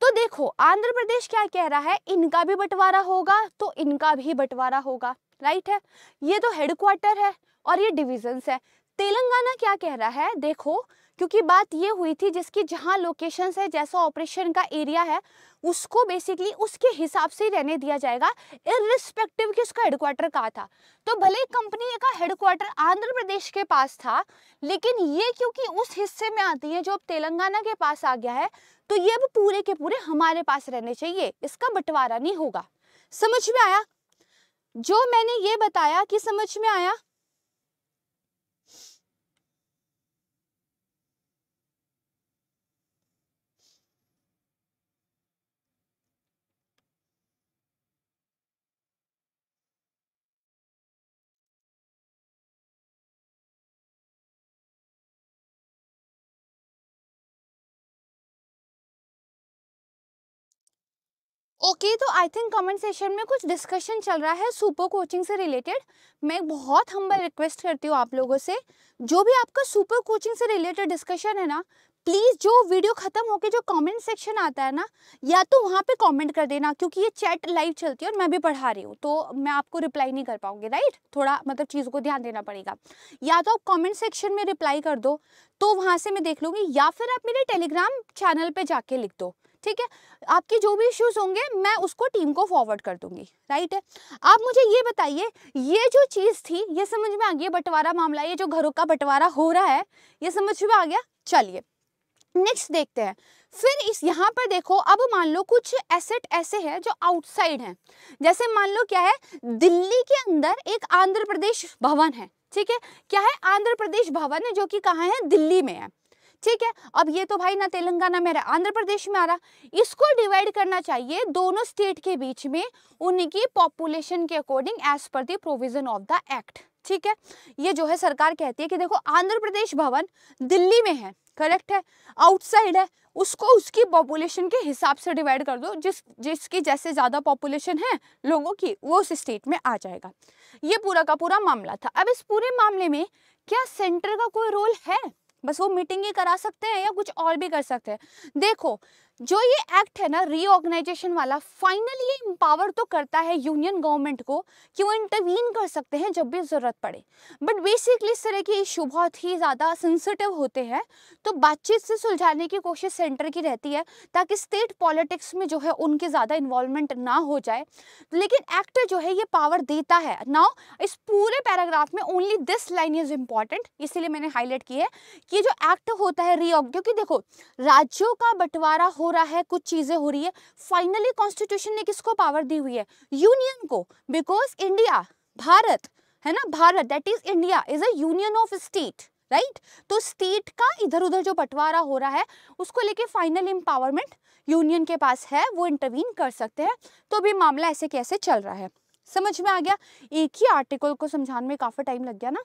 तो देखो आंध्र प्रदेश क्या कह रहा है इनका भी बंटवारा होगा तो इनका भी बंटवारा होगा राइट है ये तो हेडक्वार्टर है और ये डिविजन्स है तेलंगाना क्या कह रहा है देखो क्योंकि बात ये हुई थी जिसकी जहाँ लोकेशन है जैसा ऑपरेशन का एरिया है उसको बेसिकली उसके हिसाब से रहने दिया जाएगा इरिस्पेक्टिव कि उसका हेडक्वार्टर कहाँ था तो भले कंपनी का हेडक्वार्टर आंध्र प्रदेश के पास था लेकिन ये क्योंकि उस हिस्से में आती है जो अब तेलंगाना के पास आ गया है तो ये अब पूरे के पूरे हमारे पास रहने चाहिए इसका बंटवारा नहीं होगा समझ में आया जो मैंने ये बताया कि समझ में आया ओके तो आई थिंक कमेंट सेशन में कुछ डिस्कशन चल रहा है सुपर कोचिंग से रिलेटेड मैं एक बहुत हम्बल रिक्वेस्ट करती हूँ आप लोगों से जो भी आपका सुपर कोचिंग से रिलेटेड डिस्कशन है ना प्लीज़ जो वीडियो ख़त्म होकर जो कमेंट सेक्शन आता है ना या तो वहाँ पे कमेंट कर देना क्योंकि ये चैट लाइव चलती है और मैं भी पढ़ा रही हूँ तो मैं आपको रिप्लाई नहीं कर पाऊँगी राइट थोड़ा मतलब चीज़ को ध्यान देना पड़ेगा या तो आप कमेंट सेक्शन में रिप्लाई कर दो तो वहाँ से मैं देख लूँगी या फिर आप मेरे टेलीग्राम चैनल पर जाके लिख दो ठीक है आपके जो भी इश्यूज होंगे मैं उसको टीम को फॉरवर्ड कर दूंगी राइट है आप मुझे ये बताइए ये जो चीज़ थी ये समझ में आ गई बंटवारा मामला ये जो घरों का बंटवारा हो रहा है ये समझ में आ गया चलिए नेक्स्ट देखते हैं फिर इस यहाँ पर देखो अब मान लो कुछ एसेट ऐसे हैं जो आउटसाइड हैं जैसे मान लो क्या है दिल्ली के अंदर एक आंध्र प्रदेश भवन है ठीक है क्या है आंध्र प्रदेश भवन है जो कि कहाँ है दिल्ली में है ठीक है अब ये तो भाई ना तेलंगाना में रहा आंध्र प्रदेश में आ रहा इसको डिवाइड करना चाहिए दोनों स्टेट के बीच में उनकी पॉपुलेशन के according as per provision of the act ठीक है ये जो है सरकार कहती है कि देखो आंध्र प्रदेश भवन दिल्ली में है करेक्ट है आउटसाइड है उसको उसकी पॉपुलेशन के हिसाब से डिवाइड कर दो जिस जिसकी जैसे ज़्यादा पॉपुलेशन है लोगों की वो उस स्टेट में आ जाएगा ये पूरा का पूरा मामला था अब इस पूरे मामले में क्या सेंटर का कोई रोल है बस वो मीटिंग ही करा सकते हैं या कुछ और भी कर सकते हैं देखो जो ये एक्ट है ना रीऑर्गेनाइजेशन वाला फाइनली ये इम्पावर तो करता है यूनियन गवर्नमेंट को कि वो इंटरवीन कर सकते हैं जब भी ज़रूरत पड़े बट बेसिकली इस तरह के इशू बहुत ही ज़्यादा सेंसिटिव होते हैं तो बातचीत से सुलझाने की कोशिश सेंटर की रहती है ताकि स्टेट पॉलिटिक्स में जो है उनके ज़्यादा इन्वॉल्वमेंट ना हो जाए लेकिन एक्ट जो है ये पावर देता है नाउ इस पूरे पैराग्राफ में only this line is important इसीलिए मैंने हाईलाइट की है कि जो एक्ट होता है रीऑर्ग क्योंकि देखो राज्यों का बंटवारा हो रहा है कुछ चीज़ें हो रही है फाइनली कॉन्स्टिट्यूशन ने किसको पावर दी हुई है यूनियन को बिकॉज इंडिया भारत है ना Bharat that is India is a of state right तो स्टेट का इधर उधर जो बंटवारा हो रहा है उसको लेके फाइनल एम्पावरमेंट यूनियन के पास है वो इंटरवीन कर सकते हैं तो भी मामला ऐसे कैसे चल रहा है समझ में आ गया एक ही आर्टिकल को समझाने में काफ़ी टाइम लग गया ना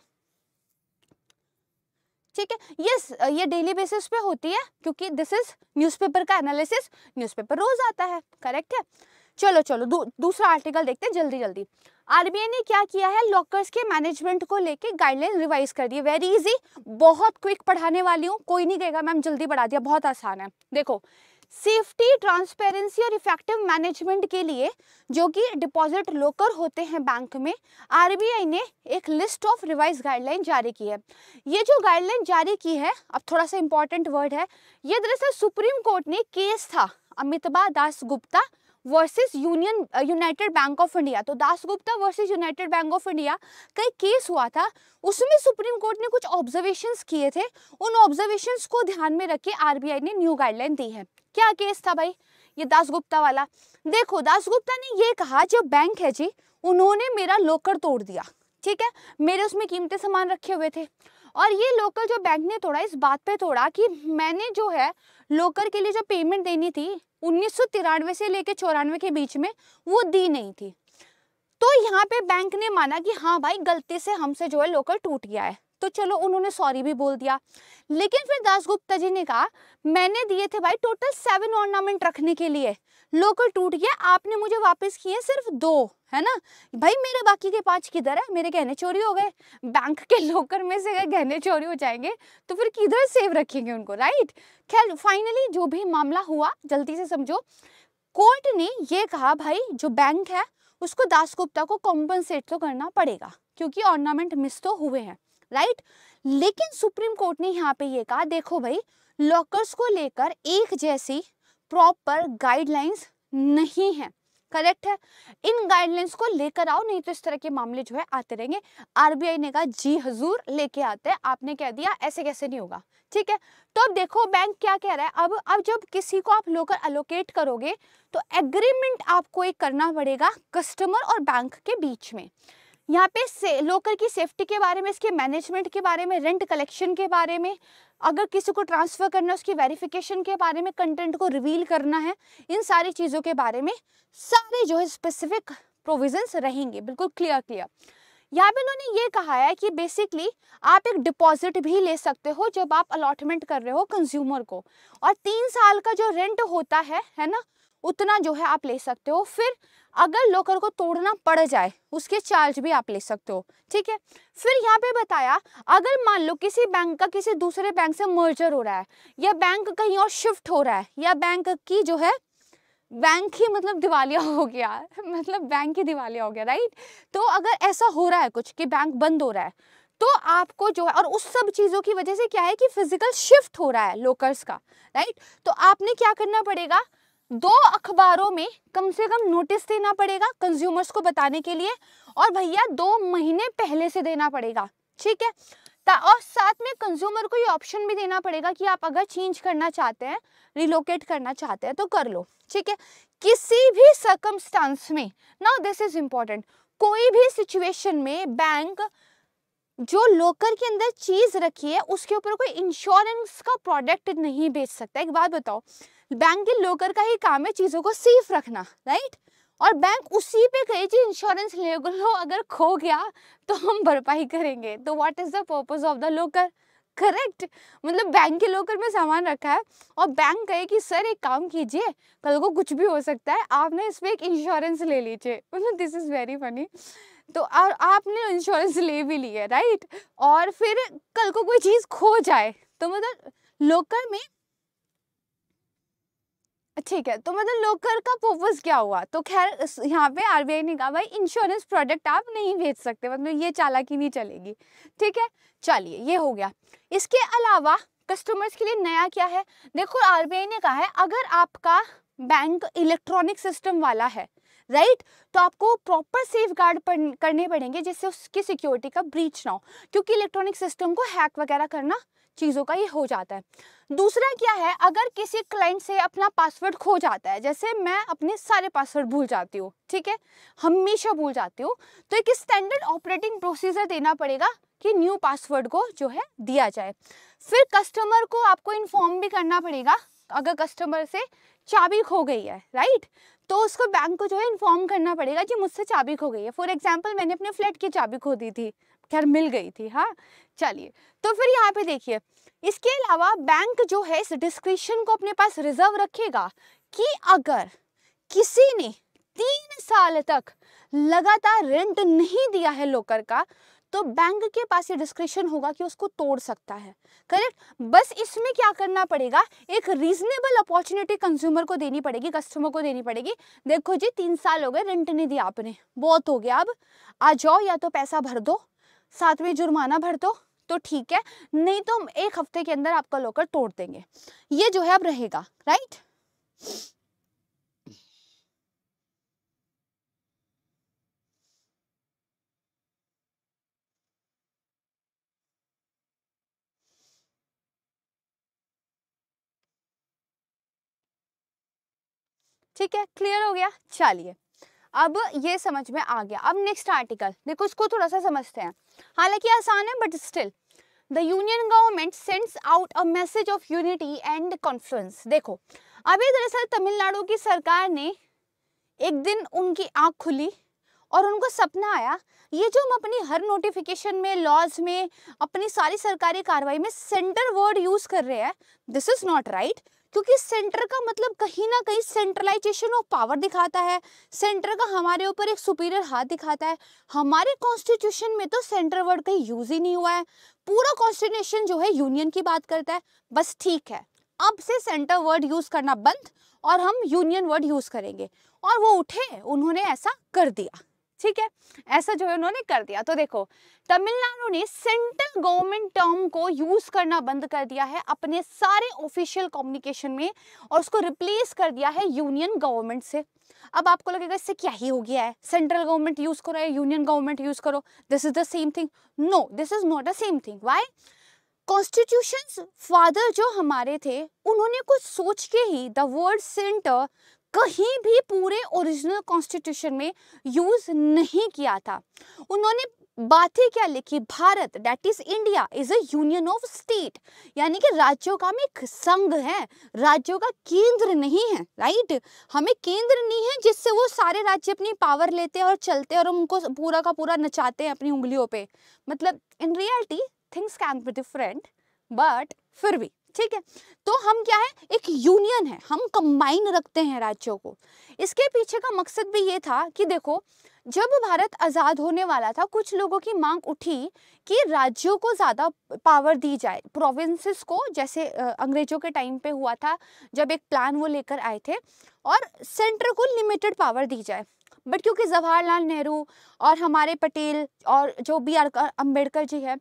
ठीक है ये ये डेली बेसिस पे होती है क्योंकि दिस इज न्यूज़पेपर का एनालिसिस न्यूज़पेपर रोज आता है करेक्ट है चलो चलो दू, दूसरा आर्टिकल देखते हैं जल्दी जल्दी आरबीआई ने क्या किया है लॉकर्स के मैनेजमेंट को लेके गाइडलाइन रिवाइज कर दी वेरी इजी बहुत क्विक पढ़ाने वाली हूँ कोई नहीं कहेगा मैम जल्दी बढ़ा दिया बहुत आसान है देखो सेफ्टी ट्रांसपेरेंसी और इफेक्टिव मैनेजमेंट के लिए जो कि डिपॉजिट लोकर होते हैं बैंक में आरबीआई ने एक लिस्ट ऑफ रिवाइज गाइडलाइन जारी की है ये जो गाइडलाइन जारी की है अब थोड़ा सा इंपॉर्टेंट वर्ड है ये दरअसल सुप्रीम कोर्ट ने केस था Amitabh Das Gupta versus union united bank of India तो Das Gupta versus united bank of India का एक केस हुआ था उसमें सुप्रीम कोर्ट ने कुछ ऑब्जर्वेशंस किए थे उन ऑब्जर्वेशंस को ध्यान में रख के आरबीआई ने न्यू गाइडलाइन दी है क्या केस था भाई ये दासगुप्ता वाला देखो दासगुप्ता ने ये कहा जो बैंक है जी उन्होंने मेरा लोकर तोड़ दिया ठीक है मेरे उसमें कीमती सामान रखे हुए थे और ये लोकर जो बैंक ने तोड़ा इस बात पे तोड़ा कि मैंने जो है लोकर के लिए जो पेमेंट देनी थी उन्नीस से लेकर चौरानवे के बीच में वो दी नहीं थी तो यहाँ पे बैंक ने माना कि हाँ भाई गलती से हमसे जो है लोकर टूट गया है तो चलो उन्होंने सॉरी भी बोल दिया लेकिन फिर दासगुप्ता जी ने कहा मैंने दिए थे भाई टोटल सेवन ऑर्नामेंट रखने के लिए लोकल टूट गया आपने मुझे वापस किए सिर्फ दो है ना भाई मेरे बाकी के पांच किधर है मेरे गहने चोरी हो गए बैंक के लोकर में से गहने चोरी हो जाएंगे तो फिर किधर सेव रखेंगे उनको राइट खैर फाइनली जो भी मामला हुआ जल्दी से समझो कोर्ट ने ये कहा भाई जो बैंक है उसको दासगुप्ता को कॉम्पनसेट तो करना पड़ेगा क्योंकि ऑर्नामेंट मिस तो हुए हैं राइट लेकिन सुप्रीम कोर्ट ने यहाँ पे ये कहा देखो भाई लॉकर्स को लेकर एक जैसी प्रॉपर गाइडलाइंस नहीं है करेक्ट है इन गाइडलाइंस को लेकर आओ नहीं तो इस तरह के मामले जो है आते रहेंगे आरबीआई ने कहा जी हजूर लेके आते हैं आपने कह दिया ऐसे कैसे नहीं होगा ठीक है तो अब देखो बैंक क्या कह रहा है अब अब जब किसी को आप लोकर अलोकेट करोगे तो एग्रीमेंट आपको एक करना पड़ेगा कस्टमर और बैंक के बीच में यहाँ पे से लोकल की सेफ्टी के बारे में इसके मैनेजमेंट के बारे में रेंट कलेक्शन के बारे में अगर किसी को ट्रांसफ़र करना है उसकी वेरिफिकेशन के बारे में कंटेंट को रिवील करना है इन सारी चीज़ों के बारे में सारे जो है स्पेसिफिक प्रोविजंस रहेंगे बिल्कुल क्लियर क्लियर यहाँ पे उन्होंने ये कहा है कि बेसिकली आप एक डिपॉजिट भी ले सकते हो जब आप अलॉटमेंट कर रहे हो कंज्यूमर को और तीन साल का जो रेंट होता है है ना उतना जो है आप ले सकते हो फिर अगर लॉकर को तोड़ना पड़ जाए उसके चार्ज भी आप ले सकते हो ठीक है फिर यहाँ पे बताया अगर मान लो किसी बैंक का किसी दूसरे बैंक से मर्जर हो रहा है या बैंक कहीं और शिफ्ट हो रहा है या बैंक की जो है बैंक ही मतलब दिवालिया हो गया मतलब बैंक ही दिवालिया हो गया राइट तो अगर ऐसा हो रहा है कुछ कि बैंक बंद हो रहा है तो आपको जो है और उस सब चीज़ों की वजह से क्या है कि फिजिकल शिफ्ट हो रहा है लोकर्स का राइट तो आपने क्या करना पड़ेगा दो अखबारों में कम से कम नोटिस देना पड़ेगा कंज्यूमर्स को बताने के लिए और भैया दो महीने पहले से देना पड़ेगा ठीक है और साथ में कंज्यूमर को ये ऑप्शन भी देना पड़ेगा कि आप अगर चेंज करना चाहते हैं रिलोकेट करना चाहते हैं तो कर लो ठीक है किसी भी सर्कमस्टांस में ना दिस इज इम्पॉर्टेंट कोई भी सिचुएशन में बैंक जो लोकर के अंदर चीज रखी है उसके ऊपर कोई इंश्योरेंस का प्रोडक्ट नहीं बेच सकता एक बात बताओ बैंक के लोकर का ही काम है चीज़ों को सेफ रखना राइट और बैंक उसी पे कहे जी इंश्योरेंस ले लो अगर खो गया तो हम भरपाई करेंगे तो what is the purpose of the locker correct मतलब बैंक के लोकर में सामान रखा है और बैंक कहे कि सर एक काम कीजिए कल को कुछ भी हो सकता है आपने इस पर एक इंश्योरेंस ले लीजिए मतलब दिस इज़ वेरी फनी तो और आपने इंश्योरेंस ले भी लिया राइट और फिर कल को कोई चीज़ खो जाए तो मतलब लोकर में ठीक है तो मतलब लोकर का पर्पज क्या हुआ तो खैर यहाँ पे आर ने कहा भाई इंश्योरेंस प्रोडक्ट आप नहीं भेज सकते मतलब ये चालाकी नहीं चलेगी ठीक है चलिए ये हो गया इसके अलावा कस्टमर्स के लिए नया क्या है देखो आर ने कहा है अगर आपका बैंक इलेक्ट्रॉनिक सिस्टम वाला है राइट right? तो आपको प्रॉपर सेफ गार्ड करने पड़ेंगे जिससे उसकी सिक्योरिटी का ब्रीच ना हो क्योंकि इलेक्ट्रॉनिक सिस्टम को हैक वगैरह करना चीज़ों का ये हो जाता है दूसरा क्या है अगर किसी क्लाइंट से अपना पासवर्ड खो जाता है जैसे मैं अपने सारे पासवर्ड भूल जाती हूँ ठीक है हमेशा भूल जाती हूँ तो एक स्टैंडर्ड ऑपरेटिंग प्रोसीजर देना पड़ेगा कि न्यू पासवर्ड को जो है दिया जाए फिर कस्टमर को आपको इन्फॉर्म भी करना पड़ेगा अगर कस्टमर से चाबी खो गई है राइट तो उसको बैंक को जो है इन्फॉर्म करना पड़ेगा कि मुझसे चाबी खो गई है फॉर एग्जाम्पल मैंने अपने फ्लैट की चाबी खो दी थी खैर मिल गई थी हाँ चलिए तो फिर यहाँ पे देखिए इसके अलावा बैंक जो है इस डिस्क्रिप्शन को अपने पास रिजर्व रखेगा कि अगर किसी ने तीन साल तक लगातार रेंट नहीं दिया है लोकर का तो बैंक के पास ये डिस्क्रिप्शन होगा कि उसको तोड़ सकता है करेक्ट बस इसमें क्या करना पड़ेगा एक रीजनेबल अपॉर्चुनिटी कंज्यूमर को देनी पड़ेगी कस्टमर को देनी पड़ेगी देखो जी तीन साल हो गए रेंट नहीं दिया आपने बहुत हो गया अब आ जाओ या तो पैसा भर दो साथ में जुर्माना भर दो तो ठीक है नहीं तो हम एक हफ्ते के अंदर आपका लॉकर तोड़ देंगे ये जो है अब रहेगा राइट ठीक है क्लियर हो गया चलिए अब ये समझ में आ गया अब नेक्स्ट आर्टिकल देखो इसको थोड़ा सा समझते हैं हालांकि आसान है but still the union government sends out a message of unity and confluence देखो अभी दरअसल तमिलनाडु की सरकार ने एक दिन उनकी आँख खुली और उनको सपना आया ये जो हम अपनी हर नोटिफिकेशन में लॉज में अपनी सारी सरकारी कार्रवाई में सेंटर वर्ड यूज़ कर रहे हैं दिस इज़ नॉट राइट क्योंकि सेंटर का मतलब कहीं ना कहीं सेंट्रलाइजेशन ऑफ पावर दिखाता है सेंटर का हमारे ऊपर एक सुपीरियर हाथ दिखाता है हमारे कॉन्स्टिट्यूशन में तो सेंटर वर्ड कहीं यूज़ ही नहीं हुआ है पूरा कॉन्स्टिट्यूशन जो है यूनियन की बात करता है बस ठीक है अब से सेंटर वर्ड यूज़ करना बंद और हम यूनियन वर्ड यूज़ करेंगे और वो उठे उन्होंने ऐसा कर दिया ठीक है ऐसा जो है उन्होंने कर दिया तो देखो तमिलनाडु ने सेंट्रल गवर्नमेंट टर्म को यूज करना बंद कर दिया है अपने सारे ऑफिशियल कम्युनिकेशन में और उसको रिप्लेस कर दिया है यूनियन गवर्नमेंट से अब आपको लगेगा इससे क्या ही हो गया है सेंट्रल गवर्नमेंट यूज करो या यूनियन गवर्नमेंट यूज करो this is the same thing no this is not a same thing why constitution father जो हमारे थे उन्होंने कुछ सोच के ही द वर्ड सेंटर कहीं भी पूरे ओरिजिनल कॉन्स्टिट्यूशन में यूज़ नहीं किया था उन्होंने बातें क्या लिखी Bharat that is India is a union of state यानी कि राज्यों का हम एक संघ है राज्यों का केंद्र नहीं है राइट हमें केंद्र नहीं है जिससे वो सारे राज्य अपनी पावर लेते हैं और चलते हैं और उनको पूरा का पूरा नचाते हैं अपनी उंगलियों पे मतलब in reality things can be different but फिर भी ठीक है तो हम क्या है एक यूनियन है हम कंबाइन रखते हैं राज्यों को इसके पीछे का मकसद भी ये था कि देखो जब भारत आज़ाद होने वाला था कुछ लोगों की मांग उठी कि राज्यों को ज़्यादा पावर दी जाए प्रोविंसेस को जैसे अंग्रेज़ों के टाइम पे हुआ था जब एक प्लान वो लेकर आए थे और सेंटर को लिमिटेड पावर दी जाए बट क्योंकि जवाहरलाल नेहरू और हमारे पटेल और जो बी आर अम्बेडकर जी है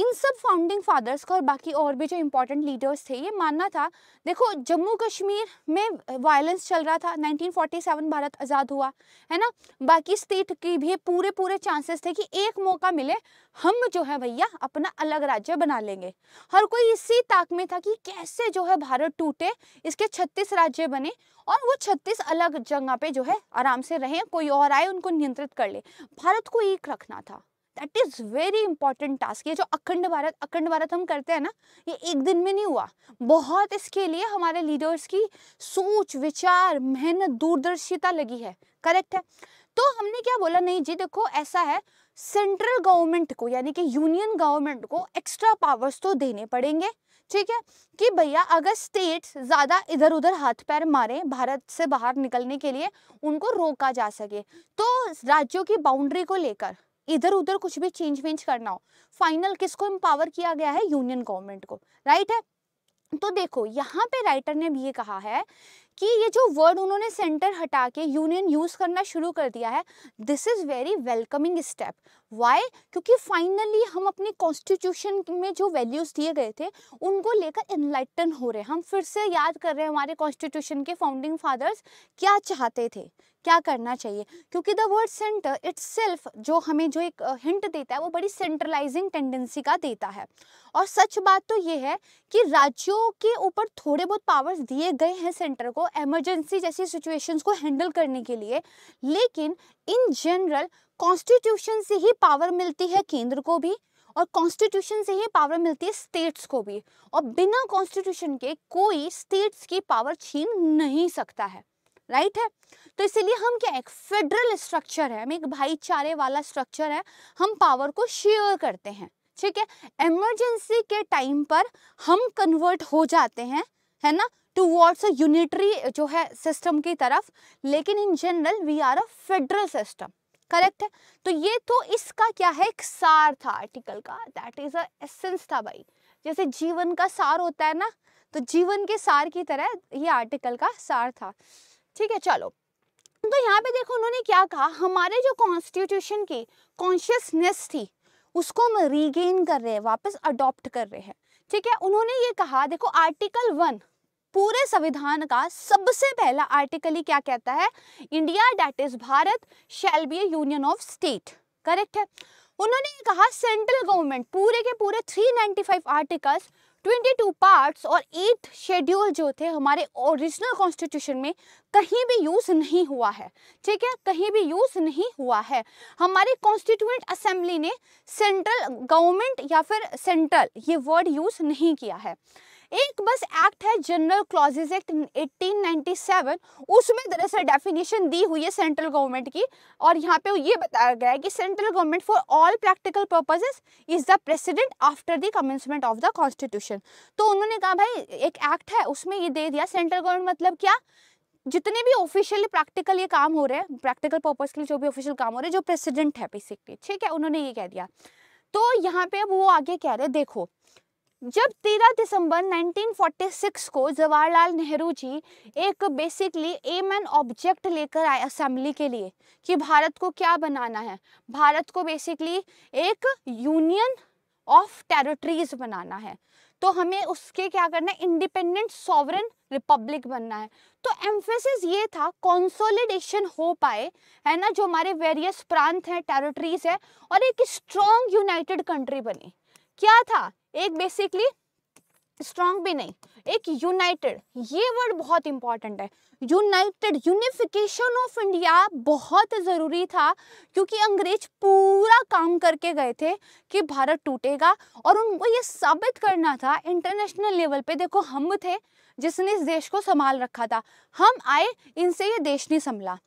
इन सब फाउंडिंग फादर्स का और बाकी और भी जो इम्पोर्टेंट लीडर्स थे ये मानना था देखो जम्मू कश्मीर में वायलेंस चल रहा था 1947 भारत आज़ाद हुआ है ना बाकी स्टेट की भी पूरे पूरे चांसेस थे कि एक मौका मिले हम जो है भैया अपना अलग राज्य बना लेंगे हर कोई इसी ताक में था कि कैसे जो है भारत टूटे इसके छत्तीस राज्य बने और वो छत्तीस अलग जगह पे जो है आराम से रहें कोई और आए उनको नियंत्रित कर ले भारत को एक रखना था that is very important task ये जो अखंड भारत अखंड भारत हम करते हैं ना ये एक दिन में नहीं हुआ बहुत इसके लिए हमारे लीडर्स की सोच विचार मेहनत दूरदर्शिता लगी है करेक्ट है तो हमने क्या बोला नहीं जी देखो ऐसा है सेंट्रल गवर्नमेंट को यानी कि यूनियन गवर्नमेंट को एक्स्ट्रा पावर्स तो देने पड़ेंगे ठीक है कि भैया अगर स्टेट्स ज़्यादा इधर उधर हाथ पैर मारे भारत से बाहर निकलने के लिए उनको रोका जा सके तो राज्यों की बाउंड्री को लेकर इधर उधर कुछ भी चेंज वेंज करना हो फाइनल किसको एम्पावर किया गया है यूनियन गवर्नमेंट को राइट है तो देखो यहाँ पे राइटर ने भी ये कहा है कि ये जो वर्ड उन्होंने सेंटर हटा के यूनियन यूज़ करना शुरू कर दिया है this is very welcoming step why क्योंकि फाइनली हम अपने कॉन्स्टिट्यूशन में जो वैल्यूज़ दिए गए थे उनको लेकर इनलाइटन हो रहे हैं हम फिर से याद कर रहे हैं हमारे कॉन्स्टिट्यूशन के फाउंडिंग फादर्स क्या चाहते थे क्या करना चाहिए क्योंकि द वर्ड सेंटर इट्स जो हमें जो एक हिंट देता है वो बड़ी सेंट्रलाइजिंग टेंडेंसी का देता है और सच बात तो ये है कि राज्यों के ऊपर थोड़े बहुत पावर्स दिए गए हैं सेंटर को एमरजेंसी जैसी सिचुएशंस को हैंडल करने के लिए लेकिन इन जनरल कॉन्स्टिट्यूशन से ही पावर मिलती है केंद्र को भी और कॉन्स्टिट्यूशन से ही पावर मिलती है स्टेट्स को भी और बिना कॉन्स्टिट्यूशन के कोई स्टेट्स की पावर छीन नहीं सकता है राइट है तो इसीलिए हम क्या एक फेडरल स्ट्रक्चर है हमें एक भाईचारे वाला स्ट्रक्चर है हम पावर को शेयर करते हैं ठीक है इमरजेंसी के टाइम पर हम कन्वर्ट हो जाते हैं है ना टू वर्ड्स यूनिटरी जो है सिस्टम की तरफ लेकिन in general we are a federal system correct है तो ये तो इसका क्या है एक सार था आर्टिकल का दैट इज अ एसेंस था भाई जैसे जीवन का सार होता है ना तो जीवन के सार की तरह ये आर्टिकल का सार था ठीक है चलो तो यहाँ पे देखो उन्होंने क्या कहा हमारे जो कॉन्स्टिट्यूशन की कॉन्शियसनेस थी उसको हम रीगेन कर रहे हैं वापस अडॉप्ट कर रहे हैं ठीक है उन्होंने ये कहा देखो आर्टिकल वन पूरे संविधान का सबसे पहला आर्टिकल ही क्या कहता है India that is Bharat shall be union of state correct है उन्होंने ये कहा सेंट्रल गवर्नमेंट पूरे के पूरे 395 आर्टिकल्स 22 पार्ट्स और एट शेड्यूल जो थे हमारे ओरिजिनल कॉन्स्टिट्यूशन में कहीं भी यूज़ नहीं हुआ है ठीक है कहीं भी यूज़ नहीं हुआ है हमारे कॉन्स्टिट्यूंट असेंबली ने सेंट्रल गवर्नमेंट या फिर सेंट्रल ये वर्ड यूज़ नहीं किया है एक बस एक्ट है जनरल क्लॉजेज एक्ट 1897 उसमें दरअसल डेफिनेशन दी हुई है सेंट्रल गवर्नमेंट की और यहाँ पे ये बताया गया है कि central government for all practical purposes is the president after the commencement of the constitution तो उन्होंने कहा भाई एक एक्ट है उसमें ये दे दिया सेंट्रल गवर्नमेंट मतलब क्या जितने भी ऑफिशियली प्रैक्टिकल ये काम हो रहे हैं प्रैक्टिकल पर्पज के लिए जो भी ऑफिशियल काम हो रहे हैं जो प्रेसिडेंट है बेसिकली ठीक है उन्होंने ये कह दिया तो यहाँ पे अब वो आगे कह रहे हैं देखो जब 13 दिसंबर 1946 को जवाहरलाल नेहरू जी एक बेसिकली एम एंड ऑब्जेक्ट लेकर आए असेंबली के लिए कि भारत को क्या बनाना है भारत को बेसिकली एक यूनियन ऑफ टेरिटरीज बनाना है तो हमें उसके क्या करना है इंडिपेंडेंट सॉवरन रिपब्लिक बनना है तो एम्फेसिस ये था कॉन्सोलिडेशन हो पाए है ना जो हमारे वेरियस प्रांत हैं टेरिटरीज है और एक स्ट्रॉन्ग यूनाइटेड कंट्री बनी क्या था एक बेसिकली स्ट्रॉन्ग भी नहीं एक यूनाइटेड ये वर्ड बहुत इंपॉर्टेंट है यूनाइटेड यूनिफिकेशन ऑफ इंडिया बहुत ज़रूरी था क्योंकि अंग्रेज पूरा काम करके गए थे कि भारत टूटेगा और उनको ये साबित करना था इंटरनेशनल लेवल पे देखो हम थे जिसने इस देश को संभाल रखा था हम आए इनसे ये देश नहीं संभला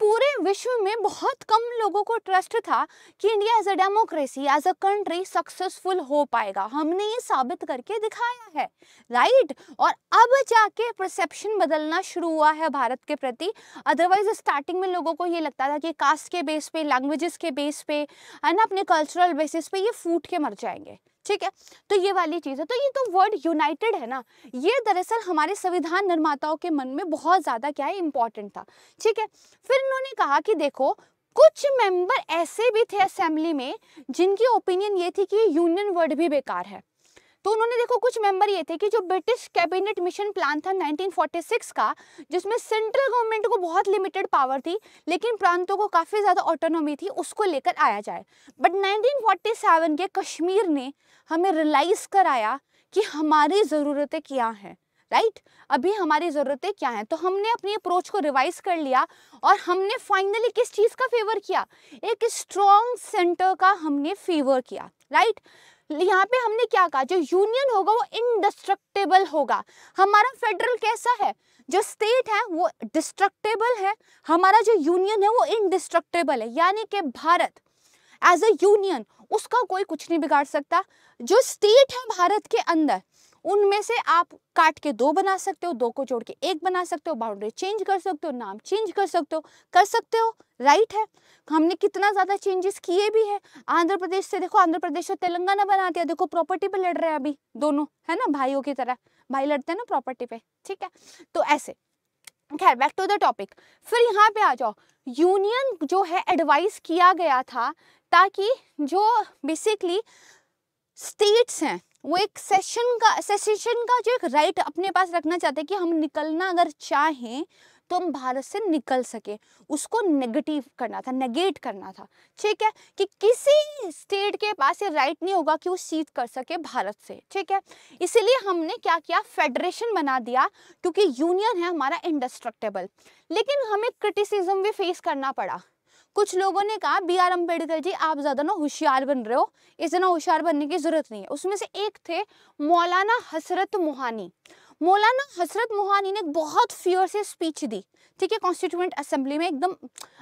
पूरे विश्व में बहुत कम लोगों को ट्रस्ट था कि India as a democracy as a country successful हो पाएगा हमने ये साबित करके दिखाया है राइट और अब जाके परसेप्शन बदलना शुरू हुआ है भारत के प्रति अदरवाइज स्टार्टिंग में लोगों को ये लगता था कि कास्ट के बेस पे लैंग्वेजेस के बेस पे है ना अपने कल्चरल बेसिस पे ये फूट के मर जाएंगे ठीक है तो ये वाली चीज़ है तो ये तो वर्ड यूनाइटेड है ना ये दरअसल हमारे संविधान निर्माताओं के मन में बहुत ज़्यादा क्या है इंपॉर्टेंट था ठीक है फिर इन्होंने कहा कि देखो कुछ मेंबर ऐसे भी थे असेंबली में जिनकी ओपिनियन ये थी कि यूनियन वर्ड भी बेकार है तो उन्होंने देखो कुछ मेंबर ये थे कि जो ब्रिटिश कैबिनेट मिशन प्लान था 1946 का जिसमें सेंट्रल गवर्नमेंट को बहुत लिमिटेड पावर थी लेकिन प्रांतों को काफ़ी ज़्यादा ऑटोनॉमी थी उसको लेकर आया जाए बट 1947 के कश्मीर ने हमें रियलाइज़ कराया कि हमारी ज़रूरतें क्या हैं राइट right? अभी हमारी ज़रूरतें क्या हैं तो हमने अपनी अप्रोच को रिवाइज कर लिया और हमने फाइनली किस चीज़ का फेवर किया एक स्ट्रॉन्ग सेंटर का हमने फेवर किया राइट right? यहाँ पे हमने क्या कहा जो यूनियन होगा वो इनडिस्ट्रक्टेबल होगा हमारा फेडरल कैसा है जो स्टेट है वो डिस्ट्रक्टेबल है हमारा जो यूनियन है वो इनडिस्ट्रक्टेबल है यानी कि भारत एज अ यूनियन उसका कोई कुछ नहीं बिगाड़ सकता जो स्टेट है भारत के अंदर उनमें से आप काट के दो बना सकते हो दो को जोड़ के एक बना सकते हो बाउंड्री चेंज कर सकते हो नाम चेंज कर सकते हो कर सकते हो राइट है हमने कितना ज़्यादा चेंजेस किए भी है आंध्र प्रदेश से देखो आंध्र प्रदेश और तेलंगाना बना दिया देखो प्रॉपर्टी पे लड़ रहे हैं अभी दोनों है ना भाइयों की तरह भाई लड़ते हैं ना प्रॉपर्टी पे ठीक है तो ऐसे खैर बैक टू द टॉपिक फिर यहाँ पे आ जाओ यूनियन जो है एडवाइस किया गया था ताकि जो बेसिकली स्टेट्स हैं वो एक सेशन का सेशन का जो एक राइट अपने पास रखना चाहते हैं कि हम निकलना अगर चाहें तो हम भारत से निकल सके उसको नेगेटिव करना था नेगेट करना था ठीक है कि किसी स्टेट के पास ये राइट नहीं होगा कि वो सीध कर सके भारत से ठीक है इसीलिए हमने क्या किया फेडरेशन बना दिया क्योंकि यूनियन है हमारा इंडस्ट्रक्टेबल लेकिन हमें क्रिटिसिज्म भी फेस करना पड़ा कुछ लोगों ने कहा बी आर अम्बेडकर जी आप ज़्यादा ना होशियार बन रहे हो इतना होशियार बनने की ज़रूरत नहीं है उसमें से एक थे मौलाना हसरत मोहानी मौलाना हसरत मोहानी ने बहुत फियर से स्पीच दी ठीक है कॉन्स्टिट्यूंट असेंबली में एकदम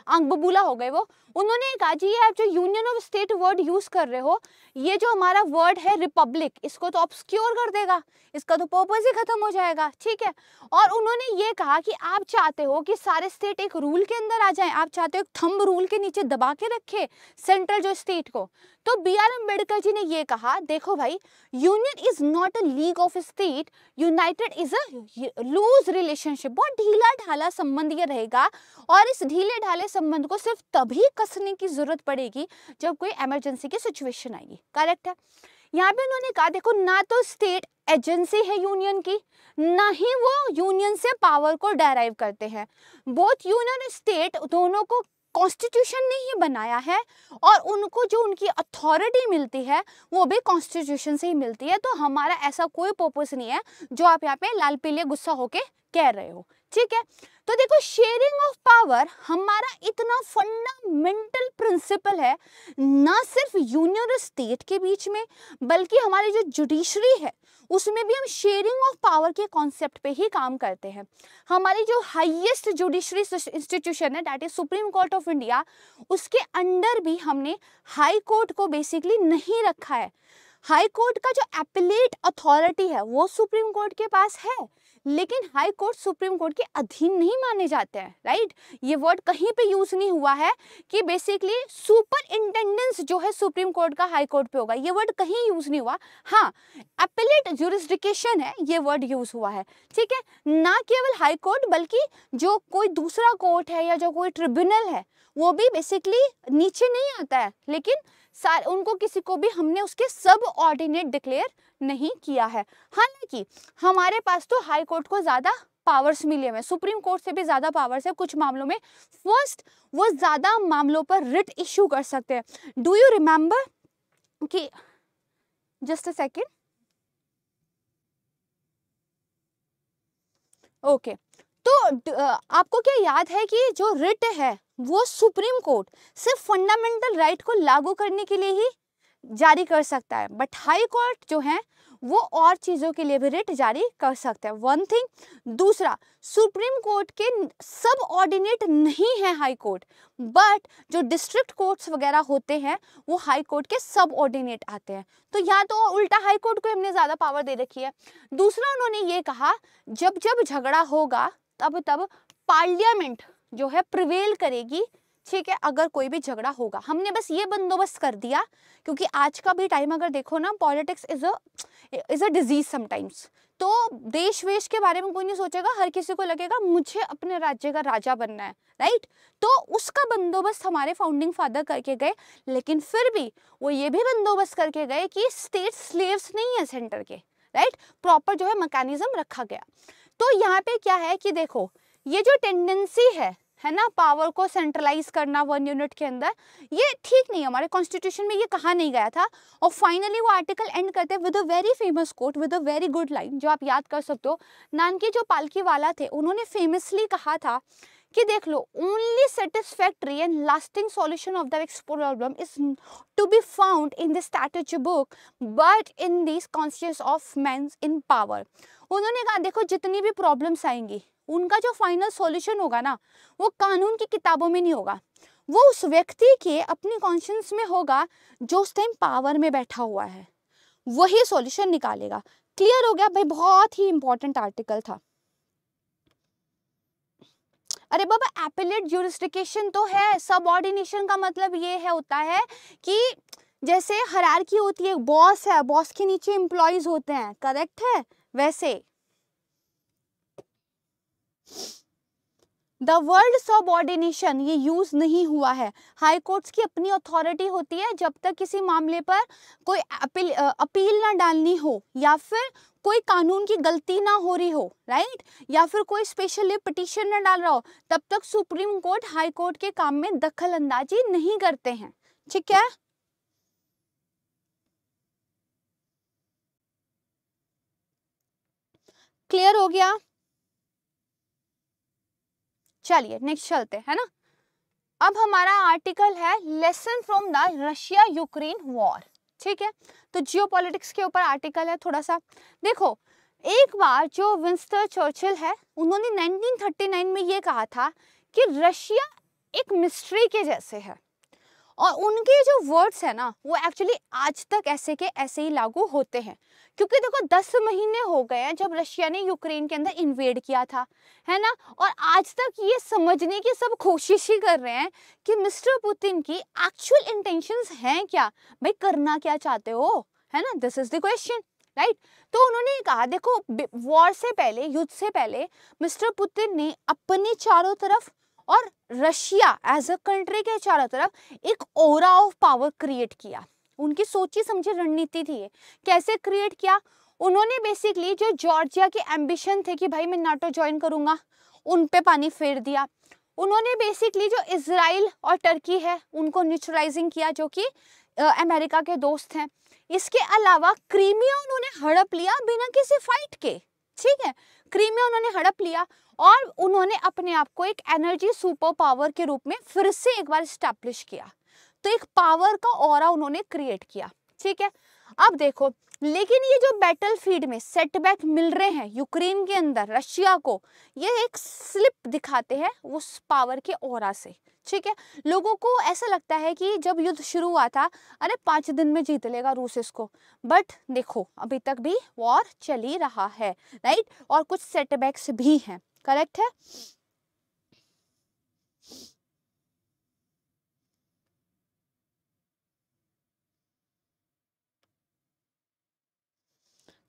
आंख बबूला हो गए वो उन्होंने कहा जी ये आप जो union of state word use कर रहे हो ये जो हमारा वर्ड है रिपब्लिक इसको तो ऑब्सक्योर कर देगा इसका तो पर्पज़ ही ख़त्म हो जाएगा ठीक है और उन्होंने ये कहा कि आप चाहते हो कि सारे स्टेट एक रूल के अंदर आ जाएं आप चाहते हो एक थंब रूल के नीचे दबा के रखे सेंट्रल जो स्टेट को तो बी आर अम्बेडकर जी ने ये कहा देखो भाई union is not a league of state united is a loose relationship बहुत ढीला ढाला संबंध ये रहेगा और इस ढीले ढाले संबंध को सिर्फ तभी कसने की ज़रूरत पड़ेगी जब कोई एमरजेंसी की सिचुएशन आएगी करेक्ट है यहाँ पे उन्होंने कहा देखो ना तो स्टेट एजेंसी है यूनियन की ना ही वो यूनियन से पावर को डराइव करते हैं बोथ यूनियन स्टेट दोनों को कॉन्स्टिट्यूशन ने ही बनाया है और उनको जो उनकी अथॉरिटी मिलती है वो भी कॉन्स्टिट्यूशन से ही मिलती है तो हमारा ऐसा कोई पर्पज़ नहीं है जो आप यहाँ पे लाल पीले गुस्सा होके कह रहे हो ठीक है तो देखो शेयरिंग ऑफ पावर हमारा इतना फंडामेंटल प्रिंसिपल है ना सिर्फ यूनियन और स्टेट के बीच में बल्कि हमारी जो जुडिशरी है उसमें भी हम शेयरिंग ऑफ पावर के कॉन्सेप्ट पे ही काम करते हैं हमारी जो हाईएस्ट जुडिशरी इंस्टीट्यूशन है that is supreme court of India उसके अंडर भी हमने हाई कोर्ट को बेसिकली नहीं रखा है हाई कोर्ट का जो एपिलेट अथॉरिटी है वो सुप्रीम कोर्ट के पास है लेकिन हाई कोर्ट सुप्रीम कोर्ट के अधीन नहीं माने जाते हैं राइट ये वर्ड कहीं पे यूज़ नहीं हुआ है कि बेसिकली सुपर इंटेंडेंस जो है सुप्रीम कोर्ट का हाई कोर्ट पे होगा ये वर्ड कहीं यूज़ नहीं हुआ हाँ अपेलेट जुरिस्डिकेशन है ये वर्ड यूज़ हुआ है ठीक है ना केवल हाई कोर्ट बल्कि जो कोई दूसरा कोर्ट है या जो कोई ट्रिब्यूनल है वो भी बेसिकली नीचे नहीं आता है लेकिन उनको किसी को भी हमने उसके सब ऑर्डिनेट डिक्लेयर नहीं किया है हालांकि हमारे पास तो हाई कोर्ट को ज़्यादा पावर्स मिले हुए सुप्रीम कोर्ट से भी ज़्यादा पावर्स है कुछ मामलों में फर्स्ट वो ज़्यादा मामलों पर रिट इश्यू कर सकते हैं डू यू रिमेंबर कि जस्ट तो, अ सेकेंड ओके तो आपको क्या याद है कि जो रिट है वो सुप्रीम कोर्ट सिर्फ फंडामेंटल राइट को लागू करने के लिए ही जारी कर सकता है बट हाई कोर्ट जो है वो और चीज़ों के लिए भी रिट जारी कर सकते हैं वन थिंग दूसरा सुप्रीम कोर्ट के सब ऑर्डिनेट नहीं है हाई कोर्ट बट जो डिस्ट्रिक्ट कोर्ट्स वगैरह होते हैं वो हाई कोर्ट के सब ऑर्डिनेट आते हैं तो यहाँ तो उल्टा हाई कोर्ट को हमने ज़्यादा पावर दे रखी है दूसरा उन्होंने ये कहा जब जब झगड़ा होगा तब तब पार्लियामेंट जो है प्रिवेल करेगी ठीक है अगर कोई भी झगड़ा होगा हमने बस ये बंदोबस्त कर दिया क्योंकि आज का भी टाइम अगर देखो ना politics is a is a disease sometimes तो देश वेश के बारे में कोई नहीं सोचेगा हर किसी को लगेगा मुझे अपने राज्य का राजा बनना है राइट तो उसका बंदोबस्त हमारे फाउंडिंग फादर करके गए लेकिन फिर भी वो ये भी बंदोबस्त करके गए कि स्टेट स्लेव्स नहीं है सेंटर के राइट प्रॉपर जो है मैकेनिज्म रखा गया तो यहाँ पे क्या है कि देखो ये जो टेंडेंसी है है ना पावर को सेंट्रलाइज करना वन यूनिट के अंदर ये ठीक नहीं है हमारे कॉन्स्टिट्यूशन में ये कहा नहीं गया था और फाइनली वो आर्टिकल एंड करते हैं with a very famous quote with a very good line जो आप याद कर सकते हो नानकी जो पालकी वाला थे उन्होंने फेमसली कहा था कि देख लो only satisfactory and lasting solution of the problem is to be found in the strategy book but in this conscious of men in power उन्होंने कहा देखो जितनी भी प्रॉब्लम्स आएंगी उनका जो फाइनल सॉल्यूशन होगा ना वो कानून की किताबों में नहीं होगा वो उस व्यक्ति के अपनी कॉन्शियंस में होगा जो उस टाइम पावर में बैठा हुआ है वही सॉल्यूशन निकालेगा क्लियर हो गया भाई बहुत ही इंपॉर्टेंट आर्टिकल था अरे बाबा एपिलेट ज्यूरिस्टिकेशन तो है सब का मतलब ये है होता है कि जैसे हरार की होती है बॉस है बॉस के नीचे एम्प्लॉयज होते हैं करेक्ट है वैसे द वर्ल्ड सब ऑर्डिनेशन ये यूज़ नहीं हुआ है हाई कोर्ट्स की अपनी अथॉरिटी होती है जब तक किसी मामले पर कोई अपील अपील ना डालनी हो या फिर कोई कानून की गलती ना हो रही हो राइट या फिर कोई स्पेशली पिटिशन ना डाल रहा हो तब तक सुप्रीम कोर्ट हाई कोर्ट के काम में दखल अंदाजी नहीं करते हैं ठीक है क्लियर हो गया चलिए नेक्स्ट चलते है ना अब हमारा आर्टिकल है lesson from the Russia Ukraine war ठीक है तो जियोपॉलिटिक्स के ऊपर आर्टिकल है थोड़ा सा देखो एक बार जो विंस्टर चर्चिल है उन्होंने 1939 में ये कहा था कि रशिया एक मिस्ट्री के जैसे है और उनके जो वर्ड्स है ना वो एक्चुअली आज तक ऐसे के ऐसे ही लागू होते हैं क्योंकि देखो दस महीने हो गए हैं जब रशिया ने यूक्रेन के अंदर इन्वेड किया था है ना और आज तक ये समझने की सब कोशिश ही कर रहे हैं कि मिस्टर पुतिन की एक्चुअल इंटेंशंस हैं क्या भाई करना क्या चाहते हो है ना this is the question right तो उन्होंने कहा देखो वॉर से पहले युद्ध से पहले मिस्टर पुतिन ने अपने चारों तरफ और रशिया एज अ कंट्री के चारों तरफ एक ओरा ऑफ पावर क्रिएट किया उनकी सोची समझी रणनीति थी कैसे क्रिएट किया उन्होंने बेसिकली जो जॉर्जिया के एम्बिशन थे कि भाई मैं नाटो ज्वाइन करूँगा उन पे पानी फेर दिया उन्होंने बेसिकली जो इसराइल और टर्की है उनको न्यूट्रलाइजिंग किया जो कि अमेरिका के दोस्त हैं इसके अलावा क्रीमिया उन्होंने हड़प लिया बिना किसी फाइट के ठीक है क्रीमिया उन्होंने हड़प लिया और उन्होंने अपने आप को एक एनर्जी सुपर पावर के रूप में फिर से एक बार स्टैब्लिश किया तो एक पावर का और उन्होंने क्रिएट किया ठीक है अब देखो लेकिन ये जो बैटल फील्ड में सेटबैक मिल रहे हैं यूक्रेन के अंदर रशिया को ये एक स्लिप दिखाते हैं उस पावर के और से ठीक है लोगों को ऐसा लगता है कि जब युद्ध शुरू हुआ था अरे पांच दिन में जीत लेगा रूस इसको बट देखो अभी तक भी वॉर चल ही रहा है राइट और कुछ सेटबैक्स भी हैं करेक्ट है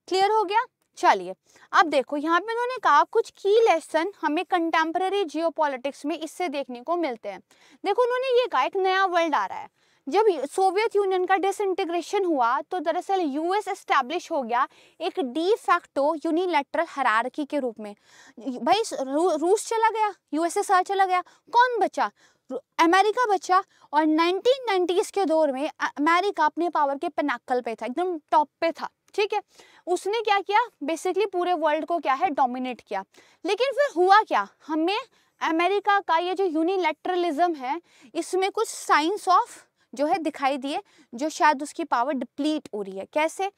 क्लियर हो गया चलिए अब देखो यहाँ पे उन्होंने कहा कुछ की लेसन हमें कंटेम्प्रेरी जियोपॉलिटिक्स में इससे देखने को मिलते हैं देखो उन्होंने ये कहा एक नया वर्ल्ड आ रहा है जब सोवियत यूनियन का डिसइंटीग्रेशन हुआ तो दरअसल यूएस एस्टेब्लिश हो गया एक डी फैक्टो यूनिलेटरल हरारकी के रूप में भाई रू, रूस चला गया यूएसएसआर चला गया कौन बचा अमेरिका बचा और 1990s के दौर में अमेरिका अपने पावर के पनाकल पे था एकदम टॉप पे था ठीक है उसने क्या किया बेसिकली पूरे वर्ल्ड को क्या है डोमिनेट किया लेकिन फिर हुआ क्या हमें अमेरिका का ये जो यूनिलेटरलिज्म है इसमें कुछ साइंस ऑफ जो है दिखाई दिए जो शायद उसकी पावर डिप्लीट हो रही है कैसे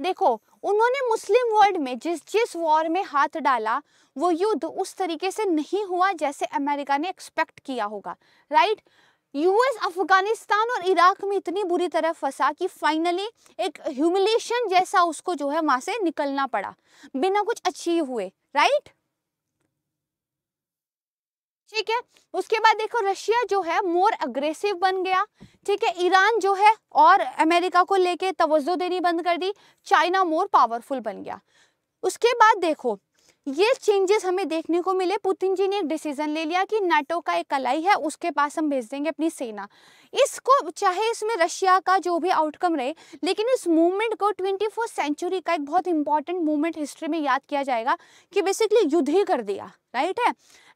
देखो उन्होंने मुस्लिम वर्ल्ड में जिस जिस वॉर में हाथ डाला वो युद्ध उस तरीके से नहीं हुआ जैसे अमेरिका ने एक्सपेक्ट किया होगा राइट right? यूएस अफगानिस्तान और इराक में इतनी बुरी तरह फंसा कि फाइनली एक ह्यूमिलेशन जैसा उसको जो है वहां से निकलना पड़ा बिना कुछ अचीव हुए राइट ठीक है उसके बाद देखो रशिया जो है मोर अग्रेसिव बन गया ठीक है ईरान जो है और अमेरिका को लेके तवज्जो देनी बंद कर दी चाइना मोर पावरफुल बन गया उसके बाद देखो ये चेंजेस हमें देखने को मिले पुतिन जी ने एक डिसीजन ले लिया कि नाटो का एक कलाई है उसके पास हम भेज देंगे अपनी सेना इसको चाहे इसमें रशिया का जो भी आउटकम रहे लेकिन इस मूवमेंट को ट्वेंटी सेंचुरी का एक बहुत इंपॉर्टेंट मूवमेंट हिस्ट्री में याद किया जाएगा कि बेसिकली युद्ध ही कर दिया राइट है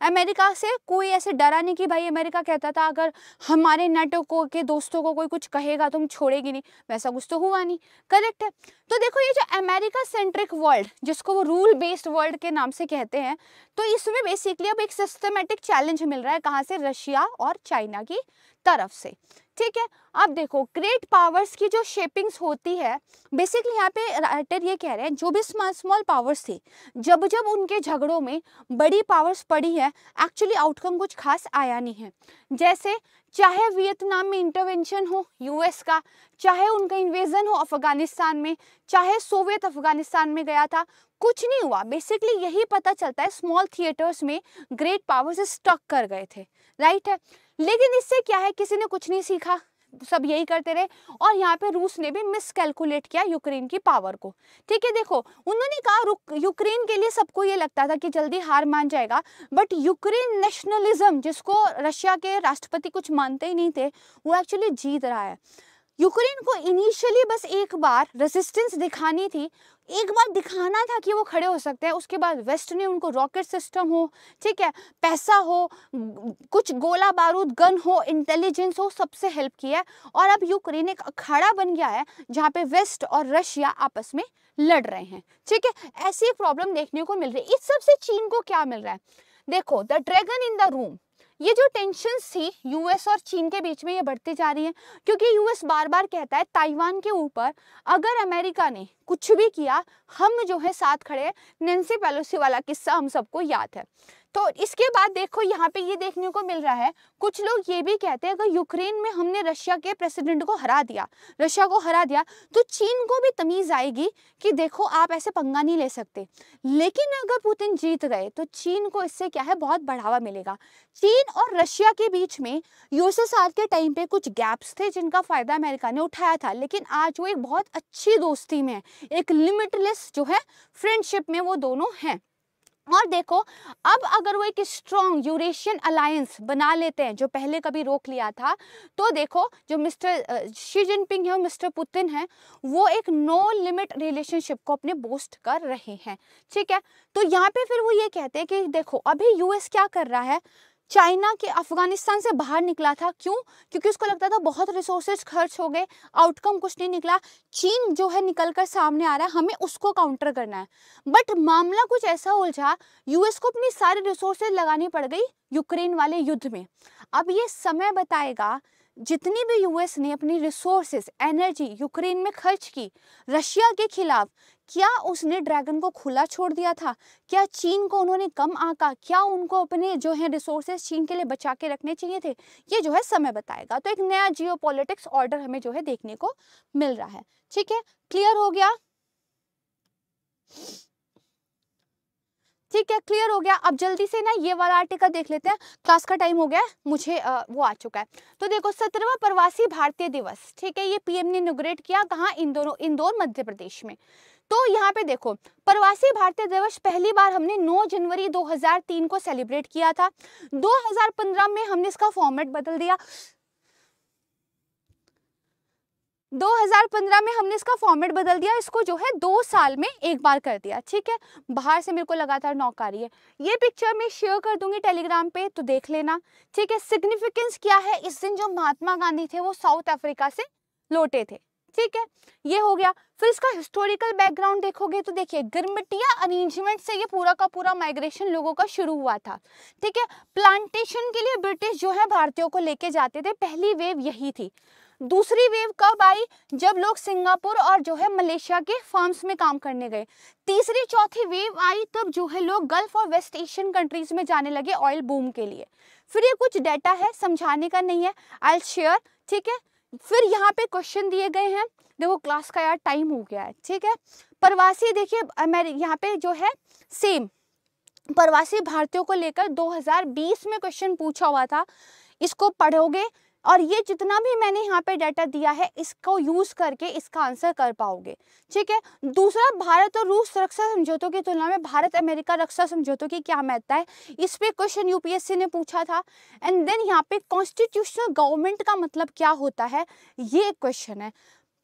अमेरिका से कोई ऐसे डरा नहीं कि भाई अमेरिका कहता था अगर हमारे नेटो को के दोस्तों को कोई कुछ कहेगा तुम तो छोड़ेगी नहीं वैसा कुछ तो हुआ नहीं करेक्ट है तो देखो ये जो अमेरिका सेंट्रिक वर्ल्ड जिसको वो रूल बेस्ड वर्ल्ड के नाम से कहते हैं तो इसमें बेसिकली अब एक सिस्टमेटिक चैलेंज मिल रहा है कहाँ से रशिया और चाइना की तरफ से ठीक है अब देखो ग्रेट पावर्स की जो शेपिंग्स होती है बेसिकली यहाँ पे राइटर ये कह रहे हैं जो भी स्मॉल स्मॉल पावर्स थी जब जब उनके झगड़ों में बड़ी पावर्स पड़ी है एक्चुअली आउटकम कुछ खास आया नहीं है जैसे चाहे वियतनाम में इंटरवेंशन हो यूएस का चाहे उनका इन्वेजन हो अफगानिस्तान में चाहे सोवियत अफगानिस्तान में गया था कुछ नहीं हुआ बेसिकली यही पता चलता है स्मॉल थिएटर्स में ग्रेट पावर्स स्टक कर गए थे राइट है लेकिन इससे क्या है किसी ने कुछ नहीं सीखा सब यही करते रहे और यहाँ पे रूस ने भी मिसकैलकुलेट किया यूक्रेन की पावर को ठीक है देखो उन्होंने कहा यूक्रेन के लिए सबको ये लगता था कि जल्दी हार मान जाएगा बट यूक्रेन नेशनलिज्म जिसको रशिया के राष्ट्रपति कुछ मानते ही नहीं थे वो एक्चुअली जीत रहा है यूक्रेन को इनिशियली बस एक बार रेसिस्टेंस दिखानी थी एक बार दिखाना था कि वो खड़े हो सकते हैं उसके बाद वेस्ट ने उनको रॉकेट सिस्टम हो ठीक है पैसा हो कुछ गोला बारूद गन हो इंटेलिजेंस हो सबसे हेल्प किया है और अब यूक्रेन एक अखाड़ा बन गया है जहाँ पे वेस्ट और रशिया आपस में लड़ रहे हैं ठीक है ऐसी एक प्रॉब्लम देखने को मिल रही है इस सबसे चीन को क्या मिल रहा है देखो the dragon in the room ये जो टेंशन थी यूएस और चीन के बीच में ये बढ़ती जा रही है क्योंकि यूएस बार बार कहता है ताइवान के ऊपर अगर अमेरिका ने कुछ भी किया हम जो है साथ खड़े हैं नेंसी पेलोसी वाला किस्सा हम सबको याद है तो इसके बाद देखो यहाँ पे ये देखने को मिल रहा है कुछ लोग ये भी कहते हैं अगर यूक्रेन में हमने रशिया के प्रेसिडेंट को हरा दिया रशिया को हरा दिया तो चीन को भी तमीज़ आएगी कि देखो आप ऐसे पंगा नहीं ले सकते लेकिन अगर पुतिन जीत गए तो चीन को इससे क्या है बहुत बढ़ावा मिलेगा चीन और रशिया के बीच में यूएसएसआर के टाइम पे कुछ गैप्स थे जिनका फ़ायदा अमेरिका ने उठाया था लेकिन आज वो एक बहुत अच्छी दोस्ती में एक लिमिटलेस जो है फ्रेंडशिप में वो दोनों हैं और देखो अब अगर वो एक स्ट्रॉन्ग यूरेशियन अलायंस बना लेते हैं जो पहले कभी रोक लिया था तो देखो जो मिस्टर शी जिनपिंग है और मिस्टर पुतिन है वो एक नो लिमिट रिलेशनशिप को अपने बोस्ट कर रहे हैं ठीक है तो यहाँ पे फिर वो ये कहते हैं कि देखो अभी यूएस क्या कर रहा है चाइना के अफगानिस्तान से बाहर निकला था क्यों क्योंकि उसको लगता था बहुत रिसोर्सेज खर्च हो गए आउटकम कुछ नहीं निकला चीन जो है निकल कर सामने आ रहा है हमें उसको काउंटर करना है बट मामला कुछ ऐसा उलझा यूएस को अपनी सारी रिसोर्सेज लगानी पड़ गई यूक्रेन वाले युद्ध में अब ये समय बताएगा जितनी भी यूएस ने अपनी रिसोर्सेस एनर्जी यूक्रेन में खर्च की रशिया के खिलाफ क्या उसने ड्रैगन को खुला छोड़ दिया था क्या चीन को उन्होंने कम आका क्या उनको अपने जो है रिसोर्सेज चीन के लिए बचा के रखने चाहिए थे ये जो है समय बताएगा तो एक नया जियो ऑर्डर हमें जो है देखने को मिल रहा है ठीक है क्लियर हो गया ठीक है क्लियर हो गया अब जल्दी से ना ये वाला आर्टिकल देख लेते हैं क्लास का टाइम हो गया मुझे आ, वो आ चुका है तो देखो सत्रहवा प्रवासी भारतीय दिवस ठीक है ये पीएम ने इनोग्रेट किया कहाँ इंदौर इंदौर मध्य प्रदेश में तो यहाँ पे देखो प्रवासी भारतीय दिवस पहली बार हमने 9 जनवरी 2003 को सेलिब्रेट किया था 2015 में हमने इसका फॉर्मेट बदल दिया 2015 में हमने इसका फॉर्मेट बदल दिया इसको जो है दो साल में एक बार कर दिया ठीक है बाहर से मेरे को लगातार नॉक आ रही है ये पिक्चर मैं शेयर कर दूंगी टेलीग्राम पे तो देख लेना ठीक है सिग्निफिकेंस क्या है इस दिन जो महात्मा गांधी थे वो साउथ अफ्रीका से लौटे थे ठीक है ये हो गया फिर इसका हिस्टोरिकल बैकग्राउंड देखोगे तो देखिए गिरमिटिया अरेंजमेंट से ये पूरा का पूरा माइग्रेशन लोगों का शुरू हुआ था ठीक है प्लांटेशन के लिए ब्रिटिश जो है भारतीयों को लेके जाते थे पहली वेव यही थी दूसरी वेव कब आई जब लोग सिंगापुर और जो है मलेशिया के फर्म्स में काम करने गए तीसरी चौथी वेव आई तब जो है लोग गल्फ और वेस्ट एशियन कंट्रीज में जाने लगे ऑयल बूम के लिए फिर ये कुछ डेटा है समझाने का नहीं है आई शेयर ठीक है फिर यहाँ पे क्वेश्चन दिए गए हैं देखो क्लास का यार टाइम हो गया है ठीक है प्रवासी देखिए यहाँ पे जो है सेम प्रवासी भारतीयों को लेकर 2020 में क्वेश्चन पूछा हुआ था इसको पढ़ोगे और ये जितना भी मैंने यहाँ पे डाटा दिया है इसको यूज़ करके इसका आंसर कर पाओगे ठीक है दूसरा भारत और रूस रक्षा समझौतों की तुलना में भारत अमेरिका रक्षा समझौतों की क्या महत्ता है इस पर क्वेश्चन यूपीएससी ने पूछा था एंड देन यहाँ पे कॉन्स्टिट्यूशनल गवर्नमेंट का मतलब क्या होता है ये एक क्वेश्चन है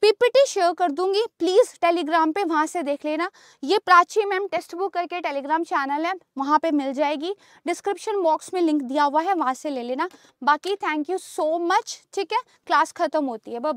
पीपीटी शेयर कर दूंगी प्लीज़ टेलीग्राम पे वहां से देख लेना ये प्राची मैम टेस्ट बुक करके टेलीग्राम चैनल है वहां पे मिल जाएगी डिस्क्रिप्शन बॉक्स में लिंक दिया हुआ है वहां से ले लेना बाकी थैंक यू सो मच ठीक है क्लास ख़त्म होती है बब